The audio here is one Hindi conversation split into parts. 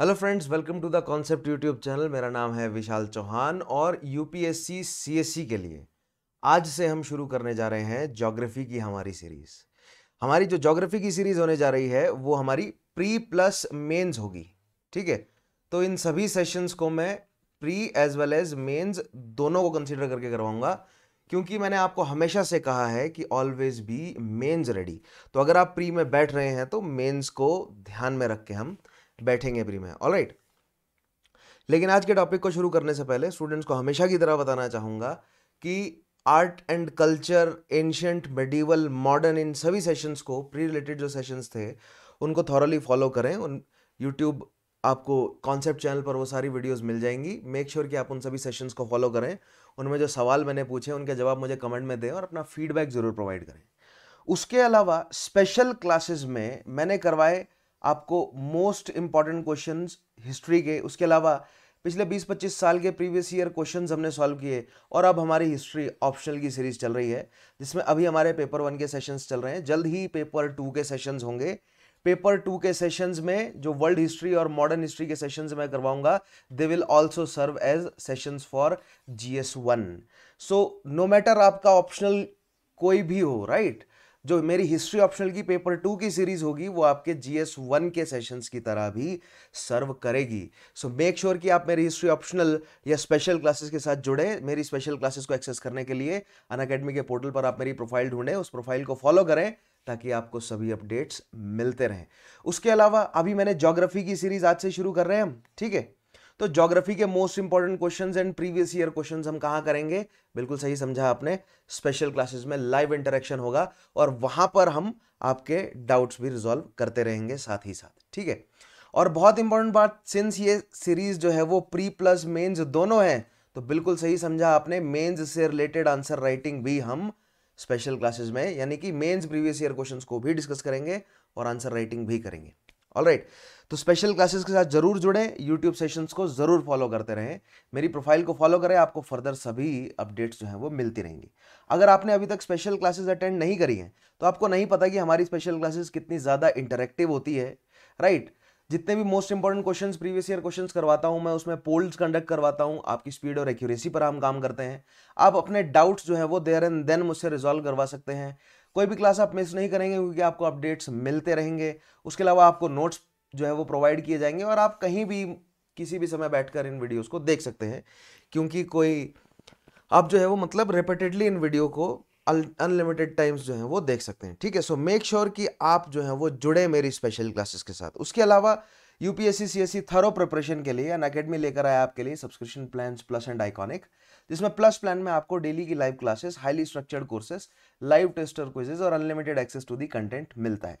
Hello friends welcome to the concept YouTube channel मेरा नाम है विशाल चौहान और यूपीएससी सीएससी के लिए आज से हम शुरू करने जा रहे हैं जोग्राफी की हमारी सीरीज़ हमारी जो ज्योग्राफी की सीरीज़ होने जा रही है वो हमारी प्री प्लस मेंस होगी ठीक है तो इन सभी सेशंस को मैं pre as well as mains दोनों को कंसिडर करके करवाऊंगा क्योंकि मैंने आपको हमेशा से कहा है कि ऑलवेज बी मेंस रेडी तो अगर आप प्री में बैठ रहे हैं तो मेंस को ध्यान में रख के हम बैठेंगे एवरी में ऑल राइट लेकिन आज के टॉपिक को शुरू करने से पहले स्टूडेंट्स को हमेशा की तरह बताना चाहूँगा कि art and culture ancient medieval modern इन सभी सेशंस को प्री रिलेटेड जो सेशंस थे उनको थॉरली फॉलो करें उन यूट्यूब आपको कॉन्सेप्ट चैनल पर वो सारी वीडियोस मिल जाएंगी मेक श्योर sure कि आप उन सभी सेशंस को फॉलो करें उनमें जो सवाल मैंने पूछे उनके जवाब मुझे कमेंट में दें और अपना फीडबैक ज़रूर प्रोवाइड करें उसके अलावा स्पेशल क्लासेस में मैंने करवाए आपको मोस्ट इंपॉर्टेंट क्वेश्चन हिस्ट्री के उसके अलावा पिछले 20-25 साल के प्रीवियस ईयर क्वेश्चंस हमने सॉल्व किए और अब हमारी हिस्ट्री ऑप्शनल की सीरीज चल रही है जिसमें अभी हमारे पेपर वन के सेशंस चल रहे हैं जल्द ही पेपर टू के सेशंस होंगे पेपर टू के सेशंस में जो वर्ल्ड हिस्ट्री और मॉडर्न हिस्ट्री के सेशंस मैं करवाऊंगा they will also serve as sessions for G S one so no matter आपका ऑप्शनल कोई भी हो राइट right? जो मेरी हिस्ट्री ऑप्शनल की पेपर टू की सीरीज होगी वो आपके जी एस वन के सेशंस की तरह भी सर्व करेगी सो मेक श्योर कि आप मेरी हिस्ट्री ऑप्शनल या स्पेशल क्लासेस के साथ जुड़े मेरी स्पेशल क्लासेस को एक्सेस करने के लिए अन अकेडमी के पोर्टल पर आप मेरी प्रोफाइल ढूंढें उस प्रोफाइल को फॉलो करें ताकि आपको सभी अपडेट्स मिलते रहें उसके अलावा अभी मैंने जोग्राफी की सीरीज आज से शुरू कर रहे हैं हम ठीक है तो ज्योग्राफी के most important question and previous year question हम कहाँ करेंगे बिल्कुल सही समझा आपने स्पेशल क्लासेस में लाइव इंटरेक्शन होगा और वहां पर हम आपके डाउट्स भी रिजोल्व करते रहेंगे साथ ही साथ ठीक है और बहुत इंपॉर्टेंट बात सिंस ये सीरीज जो है वो प्री प्लस मेन्स दोनों है तो बिल्कुल सही समझा आपने मेन्स से रिलेटेड आंसर राइटिंग भी हम स्पेशल क्लासेस में यानी कि मेन्स प्रीवियस ईयर क्वेश्चन को भी डिस्कस करेंगे और आंसर राइटिंग भी करेंगे ऑल राइट तो स्पेशल क्लासेस के साथ जरूर जुड़ें यूट्यूब सेशंस को जरूर फॉलो करते रहें मेरी प्रोफाइल को फॉलो करें आपको फर्दर सभी अपडेट्स जो हैं वो मिलती रहेंगी अगर आपने अभी तक स्पेशल क्लासेस अटेंड नहीं करी हैं तो आपको नहीं पता कि हमारी स्पेशल क्लासेस कितनी ज़्यादा इंटरेक्टिव होती है राइट right? जितने भी most important question previous year question करवाता हूं मैं उसमें पोल्स कंडक्ट करवाता हूं आपकी स्पीड और एक्यूरेसी पर हम काम करते हैं आप अपने डाउट्स जो है वो देर एंड देन मुझसे रिजॉल्व करवा सकते हैं कोई भी क्लास आप मिस नहीं करेंगे क्योंकि आपको अपडेट्स मिलते रहेंगे उसके अलावा आपको नोट्स जो है वो प्रोवाइड किए जाएंगे और आप कहीं भी किसी भी समय बैठकर इन वीडियोस को देख सकते हैं क्योंकि कोई आप जो है वो मतलब रिपीटेडली इन वीडियो को अनलिमिटेड टाइम्स जो है वो देख सकते हैं ठीक है सो मेक श्योर कि आप जो है वो जुड़े मेरी स्पेशल क्लासेस के साथ उसके अलावा यूपीएससी सीएससी थरो प्रिपरेशन के लिए अन अकेडमी लेकर आया आपके लिए subscription plans plus and iconic जिसमें प्लस प्लान में आपको डेली की live classes highly structured courses live tester courses और unlimited access to the content मिलता है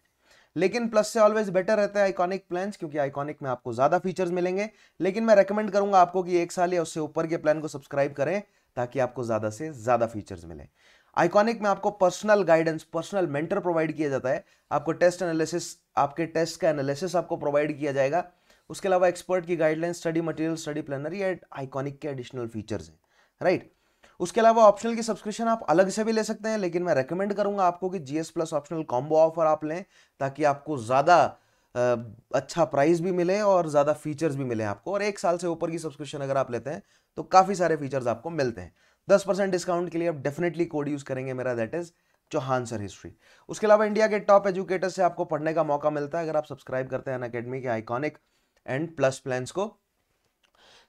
लेकिन प्लस से ऑलवेज बेटर रहता है आइकॉनिक प्लान्स क्योंकि आइकॉनिक में आपको ज़्यादा फीचर्स मिलेंगे लेकिन मैं रेकमेंड करूंगा आपको कि एक साल या उससे ऊपर के प्लान को सब्सक्राइब करें ताकि आपको ज़्यादा से ज़्यादा फीचर्स मिले आइकॉनिक में आपको personal guidance personal mentor provide किया जाता है आपको टेस्ट एनालिसिस आपके टेस्ट का एनालिसिस आपको प्रोवाइड किया जाएगा उसके अलावा एक्सपर्ट की guideline study material study planner ये आइकॉनिक के एडिशनल फीचर्स हैं राइट उसके अलावा ऑप्शनल की सब्सक्रिप्शन आप अलग से भी ले सकते हैं लेकिन मैं रेकमेंड करूंगा आपको कि GS plus optional combo offer आप लें ताकि आपको ज़्यादा अच्छा प्राइस भी मिले और ज़्यादा फीचर्स भी मिले आपको और एक साल से ऊपर की सब्सक्रिप्शन अगर आप लेते हैं तो काफ़ी सारे फीचर्स आपको मिलते हैं दस परसेंट डिस्काउंट के लिए आप डेफिनेटली कोड यूज़ करेंगे मेरा that is Chauhan sir history उसके अलावा इंडिया के टॉप एजुकेटर्स से आपको पढ़ने का मौका मिलता है अगर आप सब्सक्राइब करते हैं अन के आइकॉनिक एंड प्लस प्लान्स को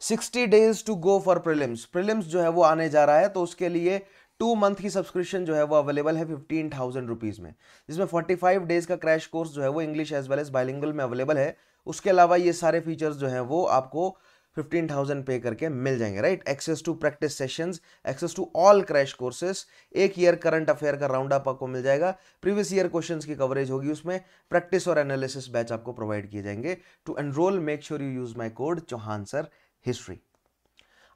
sixty days to go for prelims prelims जो है वो आने जा रहा है तो उसके लिए टू मंथ की सब्सक्रिप्शन जो है वो अवेलेबल है फिफ्टीन थाउजेंड रुपीज़ में जिसमें फोर्टी फाइव डेज का क्रैश कोर्स जो है वो English as well as bilingual में अवेलेबल है उसके अलावा ये सारे फीचर्स जो हैं वो आपको फिफ्टीन थाउजेंड पे करके मिल जाएंगे right access to practice sessions access to all crash courses एक ईयर करंट अफेयर का राउंड अप आपको मिल जाएगा प्रीवियस ईयर क्वेश्चंस की कवरेज होगी उसमें प्रैक्टिस और एनालिसिस बैच आपको प्रोवाइड किए जाएंगे to enroll make sure you use my code Chauhan sir history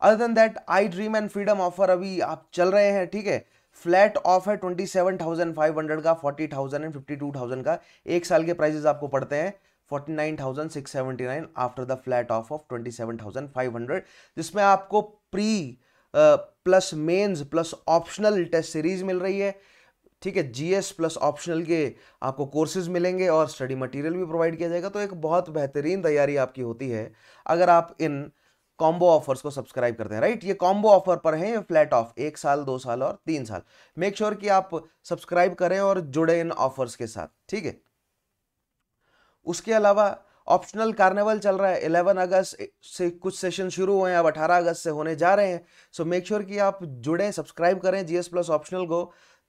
other than that I dream and freedom offer अभी आप चल रहे हैं ठीक है फ्लैट ऑफ है twenty seven thousand five hundred का forty thousand and fifty two thousand का एक साल के प्राइजेस आपको पड़ते हैं forty nine thousand six seventy nine after the flat off off twenty seven thousand five hundred जिसमें आपको pre plus mains plus optional test series मिल रही है ठीक है जी एस प्लस ऑप्शनल के आपको कोर्सेज मिलेंगे और स्टडी मटेरियल भी प्रोवाइड किया जाएगा तो एक बहुत बेहतरीन तैयारी आपकी होती है अगर आप इन कॉम्बो ऑफर्स को सब्सक्राइब करते हैं राइट ये कॉम्बो ऑफर पर है फ्लैट ऑफ एक साल दो साल और तीन साल मेक श्योर sure कि आप सब्सक्राइब करें और जुड़े इन ऑफर्स के साथ ठीक है उसके अलावा ऑप्शनल कार्निवल चल रहा है 11 अगस्त से कुछ सेशन शुरू हुए हैं अब 18 अगस्त से होने जा रहे हैं सो मेक श्योर कि आप जुड़े सब्सक्राइब करें जीएस प्लस ऑप्शनल को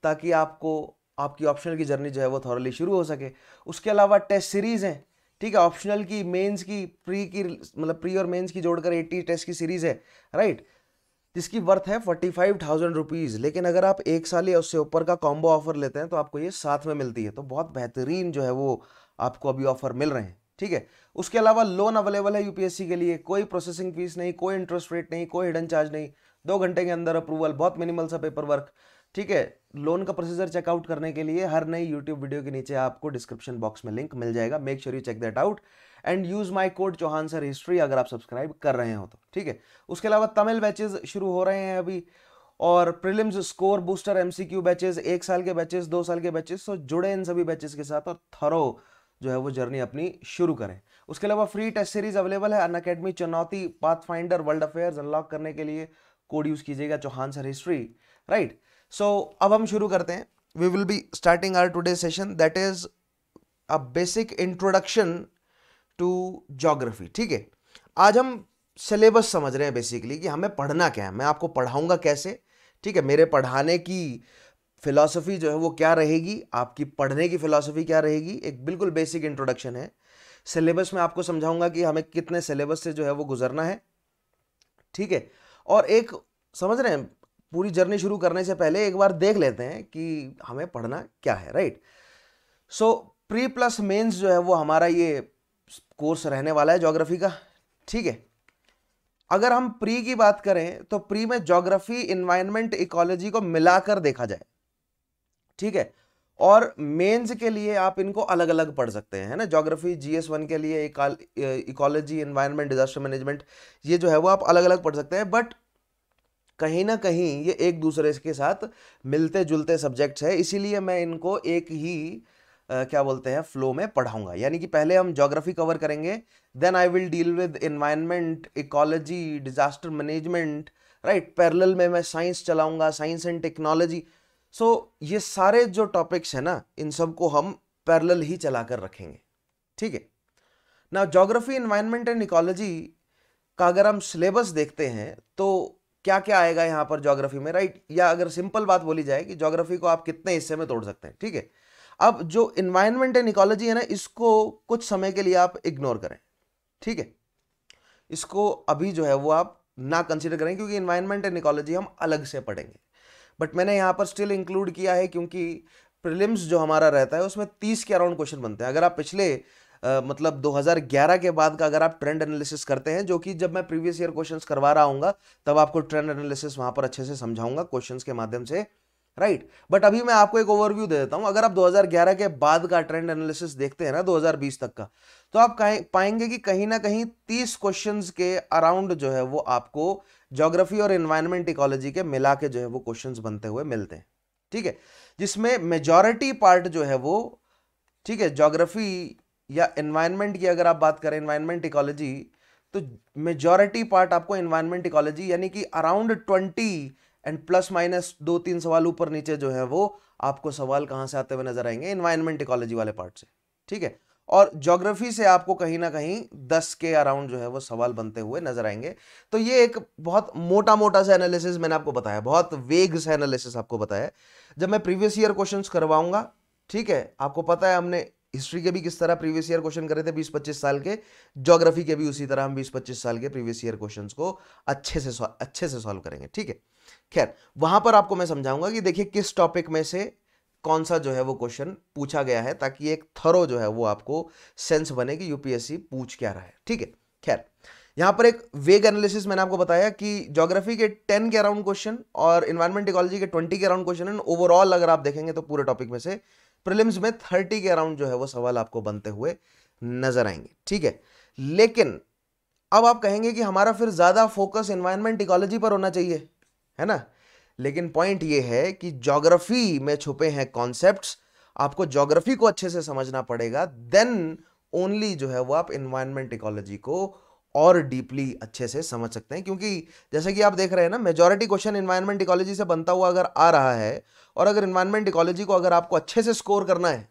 ताकि आपको आपकी ऑप्शनल की जर्नी जो है वो थॉरली शुरू हो सके उसके अलावा टेस्ट सीरीज़ हैं ठीक है ऑप्शनल की मेंस की प्री की मतलब प्री और मेंस की जोड़कर 80 टेस्ट की सीरीज है राइट जिसकी वर्थ है फोर्टी फाइव थाउजेंड रुपीज़ लेकिन अगर आप एक साल या उससे ऊपर का कॉम्बो ऑफर लेते हैं तो आपको ये साथ में मिलती है तो बहुत बेहतरीन जो है वो आपको अभी ऑफर मिल रहे हैं ठीक है उसके अलावा लोन अवेलेबल है यूपीएससी के लिए कोई प्रोसेसिंग फीस नहीं कोई इंटरेस्ट रेट नहीं कोई हिडन चार्ज नहीं दो घंटे के अंदर अप्रूवल बहुत मिनिमल सा पेपर वर्क ठीक है लोन का प्रोसीजर चेकआउट करने के लिए हर नई यूट्यूब वीडियो के नीचे आपको डिस्क्रिप्शन बॉक्स में लिंक मिल जाएगा make sure you check that out and use my code Chauhan sir history अगर आप सब्सक्राइब कर रहे हो तो ठीक है उसके अलावा तमिल बैचेज शुरू हो रहे हैं अभी और प्रिलिम्स स्कोर बूस्टर क्यू बैचेस एक साल के बैचेस दो साल के बैचेस तो जुड़े इन सभी बैचेस के साथ और थरो जो है वो जर्नी अपनी शुरू करें उसके अलावा फ्री टेस्ट सीरीज अवेलेबल है Unacademy Chunauti path finder world affairs unlock करने के लिए कोड यूज़ कीजिएगा Chauhan sir history right so so, अब हम शुरू करते हैं we will be starting our today session that is a basic introduction to geography ठीक है आज हम सिलेबस समझ रहे हैं बेसिकली कि हमें पढ़ना क्या है मैं आपको पढ़ाऊंगा कैसे ठीक है मेरे पढ़ाने की फिलॉसफी जो है वो क्या रहेगी आपकी पढ़ने की फ़िलासफ़ी क्या रहेगी एक बिल्कुल बेसिक इंट्रोडक्शन है सिलेबस में आपको समझाऊंगा कि हमें कितने सिलेबस से जो है वो गुजरना है ठीक है और एक समझ रहे हैं पूरी जर्नी शुरू करने से पहले एक बार देख लेते हैं कि हमें पढ़ना क्या है right so pre plus mains जो है वो हमारा ये कोर्स रहने वाला है जोग्राफी का ठीक है अगर हम प्री की बात करें तो प्री में जोग्राफी इन्वायरमेंट इकोलॉजी को मिलाकर देखा जाए ठीक है और मेंस के लिए आप इनको अलग अलग पढ़ सकते हैं ना जोग्राफी जीएस वन के लिए इकोलॉजी इन्वायरमेंट डिजास्टर मैनेजमेंट ये जो है वो आप अलग अलग पढ़ सकते हैं बट कहीं ना कहीं ये एक दूसरे के साथ मिलते जुलते सब्जेक्ट्स है इसीलिए मैं इनको एक ही Uh, क्या बोलते हैं फ्लो में पढ़ाऊंगा यानी कि पहले हम जोग्राफी कवर करेंगे then I will deal with environment ecology disaster management right parallel में मैं साइंस चलाऊंगा साइंस एंड टेक्नोलॉजी सो ये सारे जो टॉपिक्स हैं ना इन सब को हम पैरेलल ही चला कर रखेंगे ठीक है ना जोग्राफी इन्वायरमेंट एंड इकोलॉजी का अगर हम सिलेबस देखते हैं तो क्या क्या आएगा यहाँ पर ज्योग्राफी में राइट या अगर सिंपल बात बोली जाए कि ज्योग्राफी को आप कितने हिस्से में तोड़ सकते हैं ठीक है अब जो इन्वायरमेंट एंड इकोलॉजी है ना इसको कुछ समय के लिए आप इग्नोर करें ठीक है इसको अभी जो है वो आप ना कंसिडर करें क्योंकि इन्वायरमेंट एंड इकोलॉजी हम अलग से पढ़ेंगे बट मैंने यहाँ पर स्टिल इंक्लूड किया है क्योंकि प्रिलिम्स जो हमारा रहता है उसमें तीस के अराउंड क्वेश्चन बनते हैं अगर आप पिछले आ, मतलब 2011 के बाद का अगर आप ट्रेंड एनालिसिस करते हैं जो कि जब मैं प्रीवियस ईयर क्वेश्चंस करवा रहा हूँ तब आपको ट्रेंड एनालिसिस वहां पर अच्छे से समझाऊंगा क्वेश्चन के माध्यम से राइट right. बट अभी मैं आपको एक ओवरव्यू दे देता हूं अगर आप 2011 के बाद का ट्रेंड एनालिसिस देखते हैं ना 2020 तक का तो आप पाएंगे कि कहीं ना कहीं 30 क्वेश्चंस के अराउंड जो है वो आपको ज्योग्राफी और इन्वायरमेंट इकोलॉजी के मिला के जो है वो क्वेश्चंस बनते हुए मिलते हैं ठीक है जिसमें मेजॉरिटी पार्ट जो है वो ठीक है ज्योग्राफी या एनवायरमेंट की अगर आप बात करें एनवायरमेंट इकोलॉजी तो मेजॉरिटी पार्ट आपको इन्वायरमेंट इकोलॉजी यानी कि around twenty and plus minus दो तीन सवाल ऊपर नीचे जो है वो आपको सवाल कहाँ से आते हुए नजर आएंगे इन्वायरमेंट इकोलॉजी वाले पार्ट से ठीक है और ज्योग्राफी से आपको कहीं ना कहीं दस के अराउंड जो है वो सवाल बनते हुए नजर आएंगे तो ये एक बहुत मोटा मोटा सा एनालिसिस मैंने आपको बताया बहुत वेग सा एनालिसिस आपको बताया जब मैं प्रीवियस ईयर क्वेश्चंस करवाऊंगा ठीक है आपको पता है हमने हिस्ट्री के भी किस तरह प्रीवियस ईयर क्वेश्चन करे थे बीस पच्चीस साल के जोग्राफी के भी उसी तरह हम बीस पच्चीस साल के प्रीवियस ईयर क्वेश्चन को अच्छे से अच्छे से सॉल्व करेंगे ठीक है खैर वहां पर आपको मैं समझाऊंगा कि देखिए किस टॉपिक में से कौन सा जो है वो क्वेश्चन पूछा गया है ताकि एक थरो जो है वो आपको सेंस बने कि यूपीएससी पूछ क्या रहा है ठीक है खैर यहाँ पर एक वेग एनालिसिस मैंने आपको बताया कि ज्योग्राफी के टेन के अराउंड क्वेश्चन और इन्वायरमेंट इकोलॉजी के ट्वेंटी के अराउंड क्वेश्चन एंड ओवरऑल अगर आप देखेंगे तो पूरे टॉपिक में से प्रिलिम्स में थर्टी के अराउंड जो है वो सवाल आपको बनते हुए नजर आएंगे ठीक है लेकिन अब आप कहेंगे कि हमारा फिर ज़्यादा फोकस इन्वायरमेंट इकोलॉजी पर होना चाहिए है ना लेकिन पॉइंट ये है कि ज्योग्राफी में छुपे हैं कॉन्सेप्ट आपको ज्योग्राफी को अच्छे से समझना पड़ेगा देन ओनली जो है वो आप इन्वायरमेंट इकोलॉजी को और डीपली अच्छे से समझ सकते हैं क्योंकि जैसे कि आप देख रहे हैं ना मेजॉरिटी क्वेश्चन इन्वायरमेंट इकोलॉजी से बनता हुआ अगर आ रहा है और अगर इन्वायरमेंट इकोलॉजी को अगर आपको अच्छे से स्कोर करना है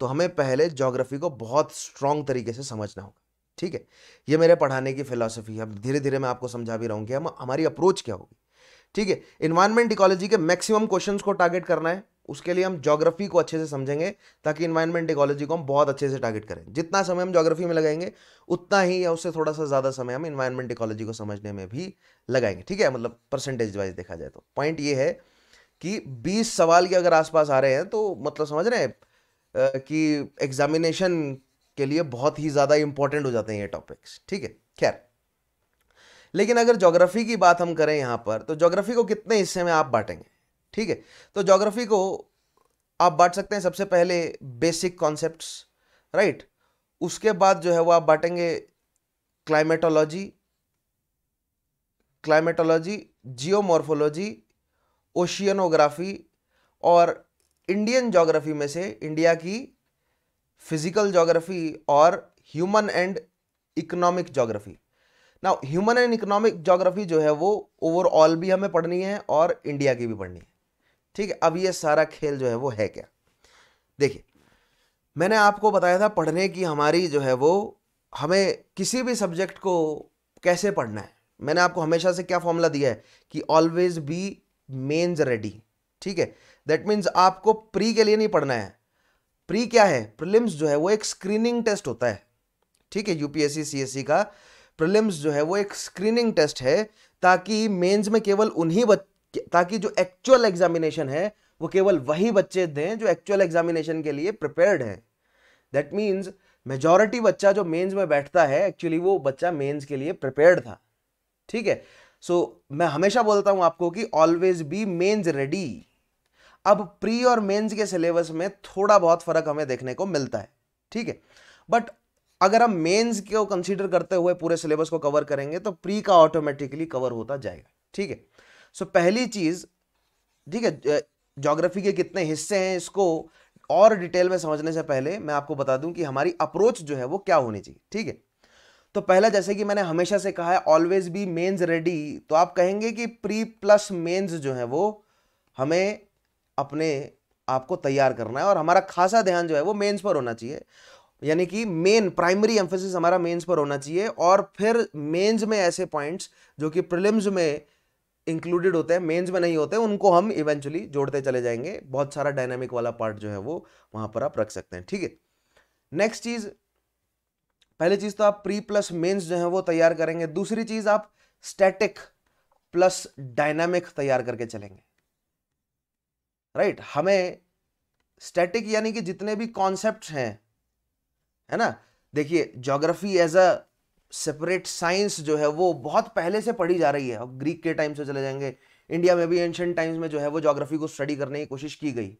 तो हमें पहले जोग्राफी को बहुत स्ट्रांग तरीके से समझना होगा ठीक है ये मेरे पढ़ाने की फिलोसफी है अब धीरे धीरे मैं आपको समझा भी रहा हूँ हम हमारी अप्रोच क्या होगी ठीक है इन्वायरमेंट इकोलॉजी के मैक्सिमम क्वेश्चंस को टारगेट करना है उसके लिए हम जोग्राफी को अच्छे से समझेंगे ताकि इन्वायरमेंट इकोलॉजी को हम बहुत अच्छे से टारगेट करें जितना समय हम जोग्राफी में लगाएंगे उतना ही या उससे थोड़ा सा ज़्यादा समय हम इन्वायरमेंट इकोलॉजी को समझने में भी लगाएंगे ठीक है मतलब परसेंटेज वाइज देखा जाए तो पॉइंट ये है कि बीस सवाल के अगर आसपास आ रहे हैं तो मतलब समझ रहे हैं कि एग्जामिनेशन के लिए बहुत ही ज़्यादा इंपॉर्टेंट हो जाते हैं ये टॉपिक्स ठीक है खैर लेकिन अगर जोग्राफी की बात हम करें यहाँ पर तो ज्योग्राफी को कितने हिस्से में आप बांटेंगे ठीक है तो जोग्राफी को आप बांट सकते हैं सबसे पहले बेसिक कॉन्सेप्ट राइट उसके बाद जो है वो आप बांटेंगे क्लाइमेटोलॉजी क्लाइमेटोलॉजी जियोमॉर्फोलॉजी ओशियनोग्राफी और इंडियन जोग्राफी में से इंडिया की फिजिकल जोग्राफी और ह्यूमन एंड इकोनॉमिक जोग्राफी ना ह्यूमन एंड इकोनॉमिक जोग्राफी जो है वो ओवरऑल भी हमें पढ़नी है और इंडिया की भी पढ़नी है ठीक है अब ये सारा खेल जो है वो है क्या देखिए मैंने आपको बताया था पढ़ने की हमारी जो है वो हमें किसी भी सब्जेक्ट को कैसे पढ़ना है मैंने आपको हमेशा से क्या फॉर्मूला दिया है कि ऑलवेज बी मेंस रेडी ठीक है दैट मीन्स आपको प्री के लिए नहीं पढ़ना है प्री क्या है प्रिलिम्स जो है वो एक स्क्रीनिंग टेस्ट होता है ठीक है यूपीएससी सीएससी का प्रिलिम्स जो है वो एक स्क्रीनिंग टेस्ट है ताकि मेंस में केवल उन्हीं बच ताकि जो एक्चुअल एग्जामिनेशन है वो केवल वही बच्चे दें जो एक्चुअल एग्जामिनेशन के लिए प्रिपेयर्ड हैं दैट मीन्स मेजॉरिटी बच्चा जो मेंस में बैठता है एक्चुअली वो बच्चा मेंस के लिए प्रिपेयर्ड था ठीक है सो so, मैं हमेशा बोलता हूं आपको कि ऑलवेज बी मेंस रेडी अब प्री और मेंस के सिलेबस में थोड़ा बहुत फर्क हमें देखने को मिलता है ठीक है बट अगर हम मेंस को कंसीडर करते हुए पूरे सिलेबस को कवर करेंगे तो प्री का ऑटोमेटिकली कवर होता जाएगा ठीक है सो so, पहली चीज़ ठीक है जोग्राफी के कितने हिस्से हैं इसको और डिटेल में समझने से पहले मैं आपको बता दूं कि हमारी अप्रोच जो है वो क्या होनी चाहिए ठीक है तो पहला जैसे कि मैंने हमेशा से कहा है ऑलवेज बी मेंस रेडी तो आप कहेंगे कि प्री प्लस मेंस जो है वो हमें अपने आप को तैयार करना है और हमारा खासा ध्यान जो है वो मेंस पर होना चाहिए यानी कि मेन प्राइमरी एम्फोसिस हमारा मेंस पर होना चाहिए और फिर मेंस में ऐसे पॉइंट्स जो कि प्रिलिम्स में इंक्लूडेड होते हैं मेंस में नहीं होते हैं उनको हम इवेंचुअली जोड़ते चले जाएंगे बहुत सारा डायनेमिक वाला पार्ट जो है वो वहां पर आप रख सकते हैं ठीक है नेक्स्ट चीज़ पहली चीज़ तो आप प्री प्लस मेंस जो है वो तैयार करेंगे दूसरी चीज़ आप स्टैटिक प्लस डायनामिक तैयार करके चलेंगे राइट right? हमें स्टैटिक यानी कि जितने भी कॉन्सेप्ट हैं है ना देखिए geography as a separate science जो है वो बहुत पहले से पढ़ी जा रही है अब ग्रीक के टाइम से चले जाएंगे इंडिया में भी एंशंट टाइम्स में जो है वो जोग्राफी को स्टडी करने की कोशिश की गई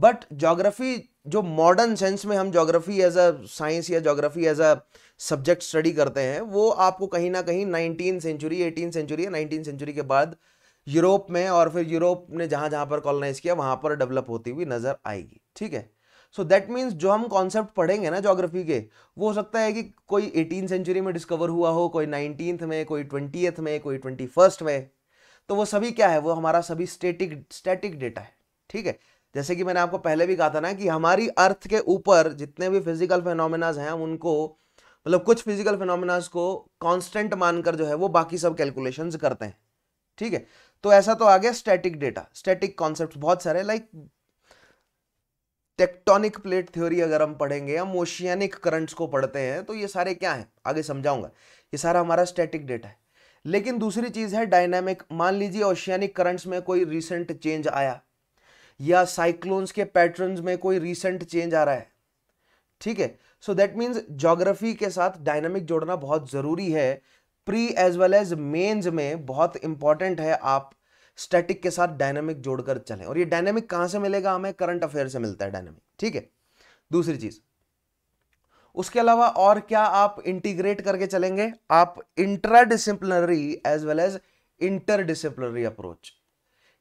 बट जोग्राफी जो मॉडर्न सेंस में हम जोग्राफी एज अ साइंस या geography as a subject study करते हैं वो आपको कहीं ना कहीं नाइनटीन सेंचुरी एटीन सेंचुरी या नाइनटीन सेंचुरी के बाद यूरोप में और फिर यूरोप ने जहाँ जहाँ पर कॉलोनाइज किया वहाँ पर डेवलप होती हुई नज़र आएगी ठीक है सो दैट मीन्स जो हम कॉन्सेप्ट पढ़ेंगे ना जोग्राफी के वो हो सकता है कि कोई एटीन सेंचुरी में डिस्कवर हुआ हो कोई नाइनटीन में कोई ट्वेंटी में कोई ट्वेंटी फर्स्ट में तो वो सभी क्या है वो हमारा सभी स्टेटिक स्टैटिक डेटा है ठीक है जैसे कि मैंने आपको पहले भी कहा था ना कि हमारी अर्थ के ऊपर जितने भी फिजिकल फिनोमिनाज हैं उनको मतलब कुछ फिजिकल फिनोमिनाज को कांस्टेंट मानकर जो है वो बाकी सब कैलकुलेशंस करते हैं ठीक है तो ऐसा तो आ गया स्टैटिक डेटा स्टैटिक कॉन्सेप्ट बहुत सारे लाइक टेक्टोनिक प्लेट थ्योरी अगर हम पढ़ेंगे हम ओशियानिक करंट्स को पढ़ते हैं तो ये सारे क्या हैं आगे समझाऊंगा ये सारा हमारा स्टैटिक डेटा है लेकिन दूसरी चीज़ है डायनामिक मान लीजिए ओशियानिक करंट्स में कोई रिसेंट चेंज आया या साइक्लोन्स के पैटर्न्स में कोई रिसेंट चेंज आ रहा है ठीक है सो दैट मीन्स जोग्राफी के साथ डायनामिक जोड़ना बहुत ज़रूरी है pre as well as mains में बहुत इंपॉर्टेंट है आप स्टैटिक के साथ डायनेमिक जोड़कर चले और ये डायनेमिक कहां से मिलेगा हमें करंट अफेयर से मिलता है डायनेमिक ठीक है दूसरी चीज उसके अलावा और क्या आप इंटीग्रेट करके चलेंगे आप intradisciplinary as well as interdisciplinary approach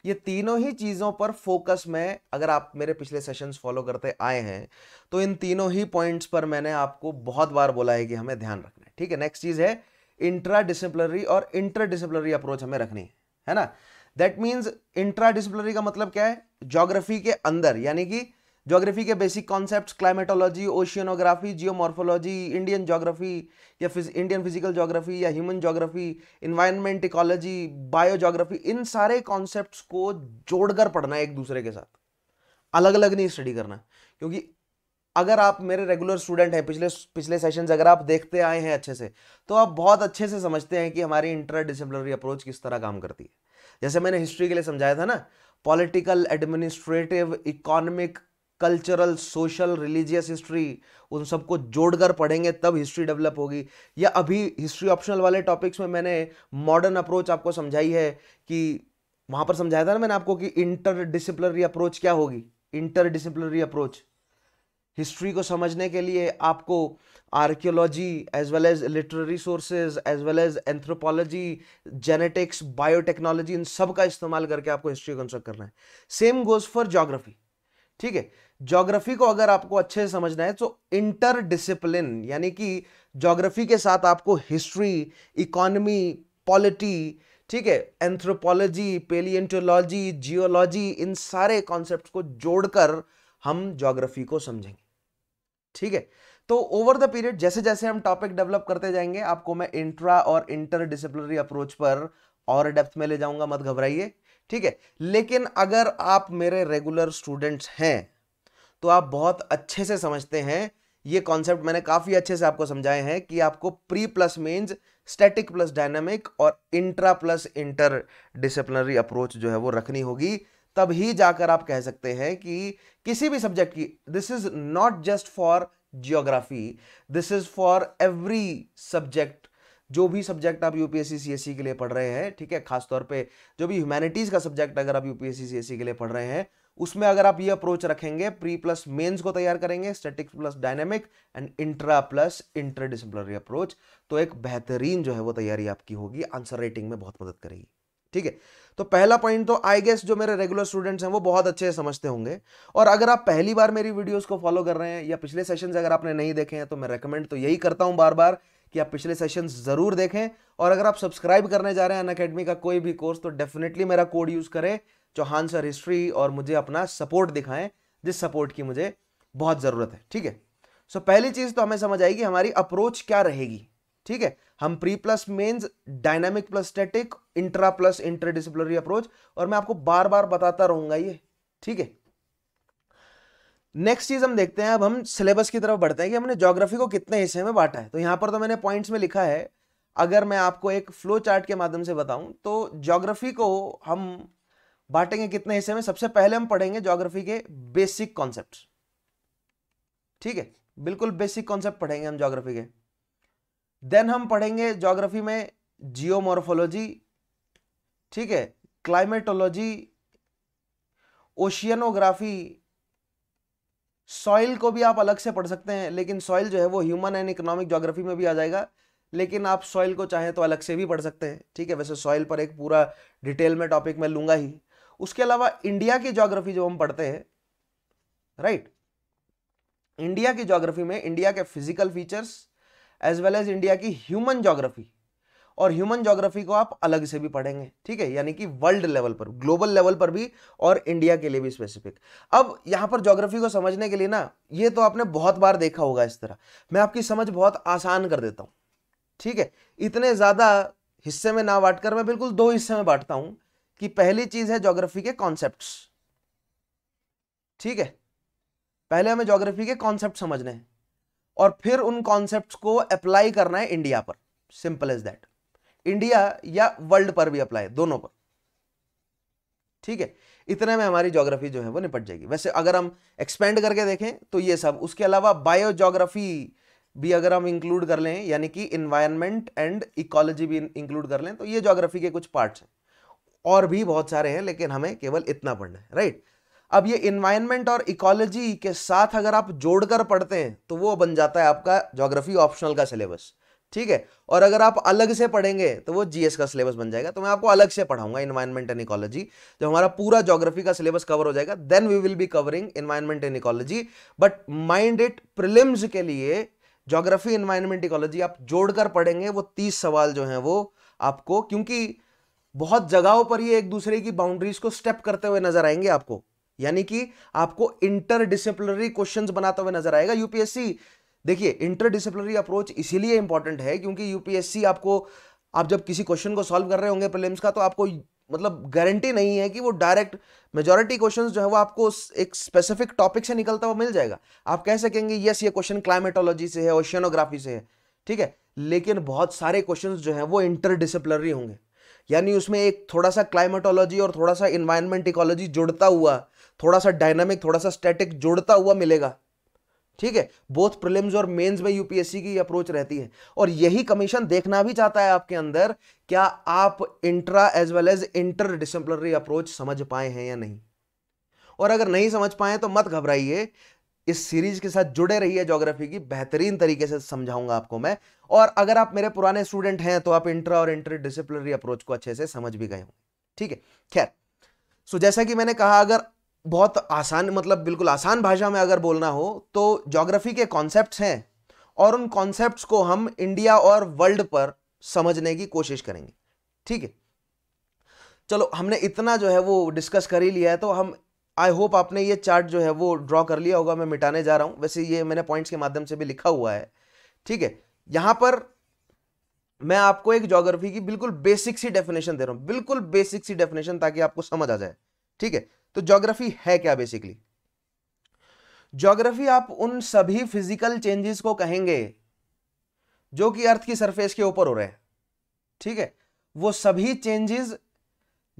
ये तीनों ही चीज़ों पर फोकस में अगर आप मेरे पिछले सेशंस फॉलो करते आए हैं तो इन तीनों ही पॉइंट्स पर मैंने आपको बहुत बार बोला है कि हमें ध्यान रखना है ठीक है नेक्स्ट चीज़ है इंट्रा डिसिप्लिनरी और इंटर डिसिप्लिनरी अप्रोच हमें रखनी है है ना दैट मीन्स इंट्रा डिसिप्लिनरी का मतलब क्या है जोग्राफी के अंदर यानी कि जोग्राफी के basic concept climatology oceanography geomorphology Indian geography या फिज इंडियन फिजिकल जोग्राफी या human geography environment ecology bio geography इन सारे कॉन्सेप्ट को जोड़कर पढ़ना है एक दूसरे के साथ अलग अलग नहीं स्टडी करना क्योंकि अगर आप मेरे रेगुलर स्टूडेंट हैं पिछले पिछले सेशंस अगर आप देखते आए हैं अच्छे से तो आप बहुत अच्छे से समझते हैं कि हमारी इंटर डिसिप्लिनरी अप्रोच किस तरह काम करती है जैसे मैंने हिस्ट्री के लिए समझाया था ना political administrative economic cultural social religious history उन सबको जोड़कर पढ़ेंगे तब हिस्ट्री डेवलप होगी या अभी हिस्ट्री ऑप्शनल वाले टॉपिक्स में मैंने मॉडर्न अप्रोच आपको समझाई है कि वहाँ पर समझाया था ना मैंने आपको कि इंटर डिसिप्लिनरी अप्रोच क्या होगी इंटर डिसिप्लिनरी अप्रोच हिस्ट्री को समझने के लिए आपको archaeology as well as literary sources as well as anthropology genetics biotechnology इन सब का इस्तेमाल करके आपको हिस्ट्री कंस्ट्रक्ट करना है सेम गोज फॉर जोग्राफी ठीक है जोग्राफी को अगर आपको अच्छे से समझना है तो इंटर डिसिप्लिन यानी कि जोग्राफी के साथ आपको हिस्ट्री इकोनमी पॉलिटी ठीक है एंथ्रोपोलॉजी पेलियंटोलॉजी जियोलॉजी इन सारे कॉन्सेप्ट को जोड़कर हम जोग्राफी को समझेंगे ठीक है तो ओवर द पीरियड जैसे जैसे हम टॉपिक डेवलप करते जाएंगे आपको मैं इंट्रा और इंटर डिसिप्लिनरी अप्रोच पर और डेप्थ में ले जाऊंगा मत घबराइए ठीक है लेकिन अगर आप मेरे रेगुलर स्टूडेंट्स हैं तो आप बहुत अच्छे से समझते हैं ये कॉन्सेप्ट मैंने काफ़ी अच्छे से आपको समझाए हैं कि आपको pre plus mains static plus dynamic और intra plus inter disciplinary approach जो है वो रखनी होगी तब ही जाकर आप कह सकते हैं कि किसी भी सब्जेक्ट की this is not just for geography this is for every subject जो भी सब्जेक्ट आप यूपीएससी सीएससी के लिए पढ़ रहे हैं ठीक है खासतौर पे जो भी ह्यूमैनिटीज का सब्जेक्ट अगर आप यूपीएससी सीएससी के लिए पढ़ रहे हैं उसमें अगर आप ये अप्रोच रखेंगे प्री प्लस मेंस को तैयार करेंगे statics plus dynamic and intra plus interdisciplinary approach तो एक बेहतरीन जो है वो तैयारी आपकी होगी आंसर रेटिंग में बहुत मदद करेगी ठीक है तो पहला पॉइंट तो आई गेस जो मेरे रेगुलर स्टूडेंट्स हैं वो बहुत अच्छे से समझते होंगे और अगर आप पहली बार मेरी वीडियोस को फॉलो कर रहे हैं या पिछले सेशंस अगर आपने नहीं देखे हैं तो मैं रेकमेंड तो यही करता हूं बार बार कि आप पिछले सेशंस ज़रूर देखें और अगर आप सब्सक्राइब करने जा रहे हैं अन अकेडमी का कोई भी कोर्स तो डेफिनेटली मेरा कोड यूज़ करें चौहान सर हिस्ट्री और मुझे अपना सपोर्ट दिखाएं जिस सपोर्ट की मुझे बहुत ज़रूरत है ठीक है सो पहली चीज़ तो हमें समझ आएगी हमारी अप्रोच क्या रहेगी ठीक है हम pre plus mains dynamic plus static intra plus interdisciplinary approach और मैं आपको बार बार बताता रहूंगा ये ठीक है नेक्स्ट चीज हम देखते हैं अब हम सिलेबस की तरफ बढ़ते हैं कि हमने ज्योग्राफी को कितने हिस्से में बांटा है तो यहां पर तो मैंने पॉइंट्स में लिखा है अगर मैं आपको एक फ्लो चार्ट के माध्यम से बताऊं तो ज्योग्राफी को हम बांटेंगे कितने हिस्से में सबसे पहले हम पढ़ेंगे ज्योग्राफी के बेसिक कॉन्सेप्ट ठीक है बिल्कुल बेसिक कॉन्सेप्ट पढ़ेंगे हम ज्योग्राफी के देन हम पढ़ेंगे जोग्राफी में जियोमोरफोलॉजी ठीक है क्लाइमेटोलॉजी ओशियनोग्राफी सॉइल को भी आप अलग से पढ़ सकते हैं लेकिन सॉइल जो है वो ह्यूमन एंड इकोनॉमिक जोग्राफी में भी आ जाएगा लेकिन आप सॉइल को चाहें तो अलग से भी पढ़ सकते हैं ठीक है वैसे सॉइल पर एक पूरा डिटेल में टॉपिक मैं लूंगा ही उसके अलावा इंडिया की जोग्राफी जो हम पढ़ते हैं राइट इंडिया की जोग्राफी में इंडिया के physical features as well as India की ह्यूमन जोग्राफी और ह्यूमन जोग्राफी को आप अलग से भी पढ़ेंगे ठीक है यानी कि वर्ल्ड लेवल पर ग्लोबल लेवल पर भी और इंडिया के लिए भी स्पेसिफिक अब यहां पर जोग्राफी को समझने के लिए ना ये तो आपने बहुत बार देखा होगा इस तरह मैं आपकी समझ बहुत आसान कर देता हूं ठीक है इतने ज़्यादा हिस्से में ना बांटकर मैं बिल्कुल दो हिस्से में बांटता हूं कि पहली चीज़ है जोग्राफी के कॉन्सेप्ट ठीक है पहले हमें जोग्राफी के कॉन्सेप्ट समझने हैं और फिर उन कॉन्सेप्ट को अप्लाई करना है इंडिया पर सिंपल इज दैट इंडिया या वर्ल्ड पर भी अप्लाई दोनों पर ठीक है इतने में हमारी ज्योग्राफी जो है वो निपट जाएगी वैसे अगर हम एक्सपेंड करके देखें तो ये सब उसके अलावा बायोजोग्राफी भी अगर हम इंक्लूड कर लें यानी कि इन्वायरमेंट एंड इकोलॉजी भी इंक्लूड कर लें तो ये ज्योग्राफी के कुछ पार्ट्स हैं और भी बहुत सारे हैं लेकिन हमें केवल इतना पढ़ना है राइट अब ये इन्वायरमेंट और इकोलॉजी के साथ अगर आप जोड़कर पढ़ते हैं तो वो बन जाता है आपका ज्योग्राफी ऑप्शनल का सिलेबस ठीक है और अगर आप अलग से पढ़ेंगे तो वो जीएस का सिलेबस बन जाएगा तो मैं आपको अलग से पढ़ाऊंगा इन्वायरमेंट एंड इकोलॉजी जो हमारा पूरा ज्योग्राफी का सिलेबस कवर हो जाएगा then we will be covering environment and ecology but mind it prelims के लिए ज्योग्राफी इन्वायरमेंट इकोलॉजी आप जोड़कर पढ़ेंगे वो तीस सवाल जो हैं वो आपको क्योंकि बहुत जगहों पर ये एक दूसरे की बाउंड्रीज को स्टेप करते हुए नजर आएंगे आपको यानी कि आपको इंटर डिसिप्लिनरी क्वेश्चन बनाता हुआ नजर आएगा यूपीएससी देखिए इंटर डिसिप्लिनरी अप्रोच इसीलिए इंपॉर्टेंट है क्योंकि यूपीएससी आपको आप जब किसी क्वेश्चन को सॉल्व कर रहे होंगे प्रीलिम्स का तो आपको मतलब गारंटी नहीं है कि वो डायरेक्ट मेजॉरिटी क्वेश्चंस जो है वो आपको एक स्पेसिफिक टॉपिक से निकलता हुआ मिल जाएगा आप कह सकेंगे यस ये क्वेश्चन क्लाइमेटोलॉजी से है ओशियनोग्राफी से है ठीक है लेकिन बहुत सारे क्वेश्चन जो है वो इंटर डिसिप्लिनरी होंगे यानी उसमें एक थोड़ा सा क्लाइमेटोलॉजी और थोड़ा सा इन्वायरमेंट इकोलॉजी जुड़ता हुआ थोड़ा सा डायनामिक थोड़ा सा स्टैटिक जुड़ता हुआ मिलेगा ठीक है बोथ प्रिलिम्स और मेंस में यूपीएससी की अप्रोच रहती है और यही कमीशन देखना भी चाहता है आपके अंदर क्या आप intra as well as inter disciplinary approach समझ पाए हैं या नहीं और अगर नहीं समझ पाए तो मत घबराइए इस सीरीज के साथ जुड़े रहिए ज्योग्राफी की बेहतरीन तरीके से समझाऊंगा आपको मैं और अगर आप मेरे पुराने स्टूडेंट हैं तो आप इंट्रा और इंटर डिसिप्लिनरी अप्रोच को अच्छे से समझ भी गए ठीक है खैर सो जैसा कि मैंने कहा अगर बहुत आसान मतलब बिल्कुल आसान भाषा में अगर बोलना हो तो जोग्राफी के कॉन्सेप्ट्स हैं और उन कॉन्सेप्ट्स को हम इंडिया और वर्ल्ड पर समझने की कोशिश करेंगे ठीक है चलो हमने इतना जो है वो डिस्कस कर ही लिया है तो हम आई होप आपने ये चार्ट जो है वो ड्रॉ कर लिया होगा मैं मिटाने जा रहा हूँ वैसे ये मैंने पॉइंट्स के माध्यम से भी लिखा हुआ है ठीक है यहाँ पर मैं आपको एक जोग्राफी की बिल्कुल बेसिक सी डेफिनेशन दे रहा हूँ बिल्कुल बेसिक सी डेफिनेशन ताकि आपको समझ आ जाए ठीक है तो ज्योग्राफी है क्या बेसिकली ज्योग्राफी आप उन सभी फिजिकल चेंजेस को कहेंगे जो कि अर्थ की सरफेस के ऊपर हो रहे हैं ठीक है वो सभी चेंजेस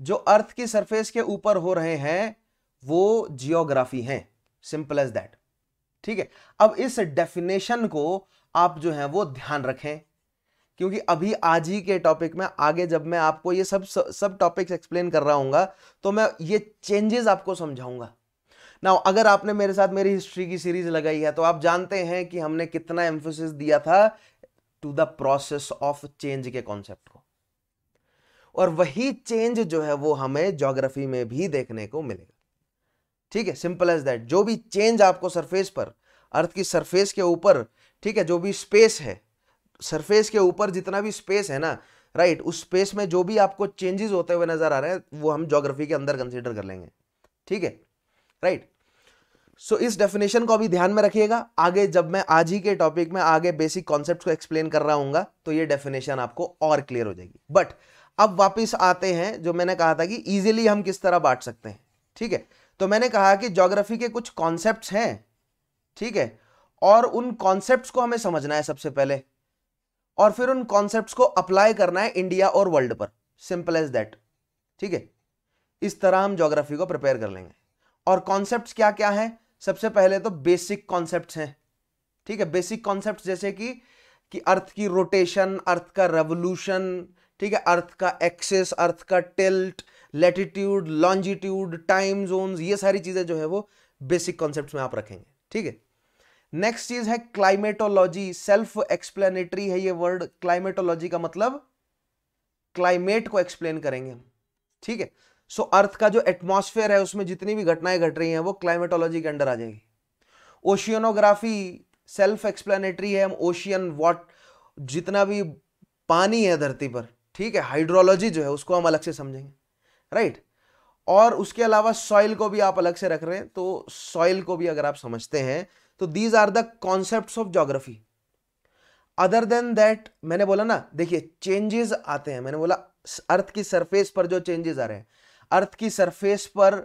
जो अर्थ की सरफेस के ऊपर हो रहे हैं वो जियोग्राफी हैं सिंपल एज दैट ठीक है अब इस डेफिनेशन को आप जो है वो ध्यान रखें क्योंकि अभी आज ही के टॉपिक में आगे जब मैं आपको ये सब सब टॉपिक्स एक्सप्लेन कर रहा हूँ तो मैं ये चेंजेस आपको समझाऊंगा ना अगर आपने मेरे साथ मेरी हिस्ट्री की सीरीज लगाई है तो आप जानते हैं कि हमने कितना एम्फोसिस दिया था to the process of change के कॉन्सेप्ट को और वही चेंज जो है वो हमें जोग्राफी में भी देखने को मिलेगा ठीक है सिंपल एज दैट जो भी चेंज आपको सरफेस पर अर्थ की सरफेस के ऊपर ठीक है जो भी स्पेस है सरफेस के ऊपर जितना भी स्पेस है ना राइट उस स्पेस में जो भी आपको चेंजेस होते हुए नजर आ रहे हैं वो हम जोग्राफी के अंदर कंसिडर कर लेंगे ठीक है राइट सो इस डेफिनेशन को अभी ध्यान में रखिएगा आगे जब मैं आज ही के टॉपिक में आगे बेसिक कॉन्सेप्ट को एक्सप्लेन कर रहा हूँ तो ये डेफिनेशन आपको और क्लियर हो जाएगी बट अब वापस आते हैं जो मैंने कहा था कि ईजिली हम किस तरह बांट सकते हैं ठीक है तो मैंने कहा कि जोग्राफी के कुछ कॉन्सेप्ट हैं ठीक है और उन कॉन्सेप्ट को हमें समझना है सबसे पहले और फिर उन कॉन्सेप्ट को अप्लाई करना है इंडिया और वर्ल्ड पर सिंपल एज दैट ठीक है इस तरह हम जोग्राफी को प्रिपेयर कर लेंगे और कॉन्सेप्ट क्या क्या है सबसे पहले तो बेसिक कॉन्सेप्ट हैं ठीक है बेसिक कॉन्सेप्ट जैसे कि कि अर्थ की रोटेशन अर्थ का रेवोल्यूशन ठीक है अर्थ का एक्सेस अर्थ का tilt latitude longitude time zones ये सारी चीज़ें जो है वो बेसिक कॉन्सेप्ट में आप रखेंगे ठीक है नेक्स्ट चीज है क्लाइमेटोलॉजी सेल्फ एक्सप्लेनेटरी है ये वर्ड क्लाइमेटोलॉजी का मतलब क्लाइमेट को एक्सप्लेन करेंगे ठीक है सो so, अर्थ का जो एटमॉस्फेयर है उसमें जितनी भी घटनाएं घट रही हैं वो क्लाइमेटोलॉजी के अंडर आ जाएगी ओशियनोग्राफी सेल्फ एक्सप्लेनेटरी है हम ओशियन वॉट जितना भी पानी है धरती पर ठीक है हाइड्रोलॉजी जो है उसको हम अलग से समझेंगे राइट और उसके अलावा सॉइल को भी आप अलग से रख रहे हैं तो सॉइल को भी अगर आप समझते हैं तो these are the concept of geography other than that मैंने बोला ना देखिए चेंजेस आते हैं मैंने बोला अर्थ की सरफेस पर जो चेंजेस आ रहे हैं अर्थ की सरफेस पर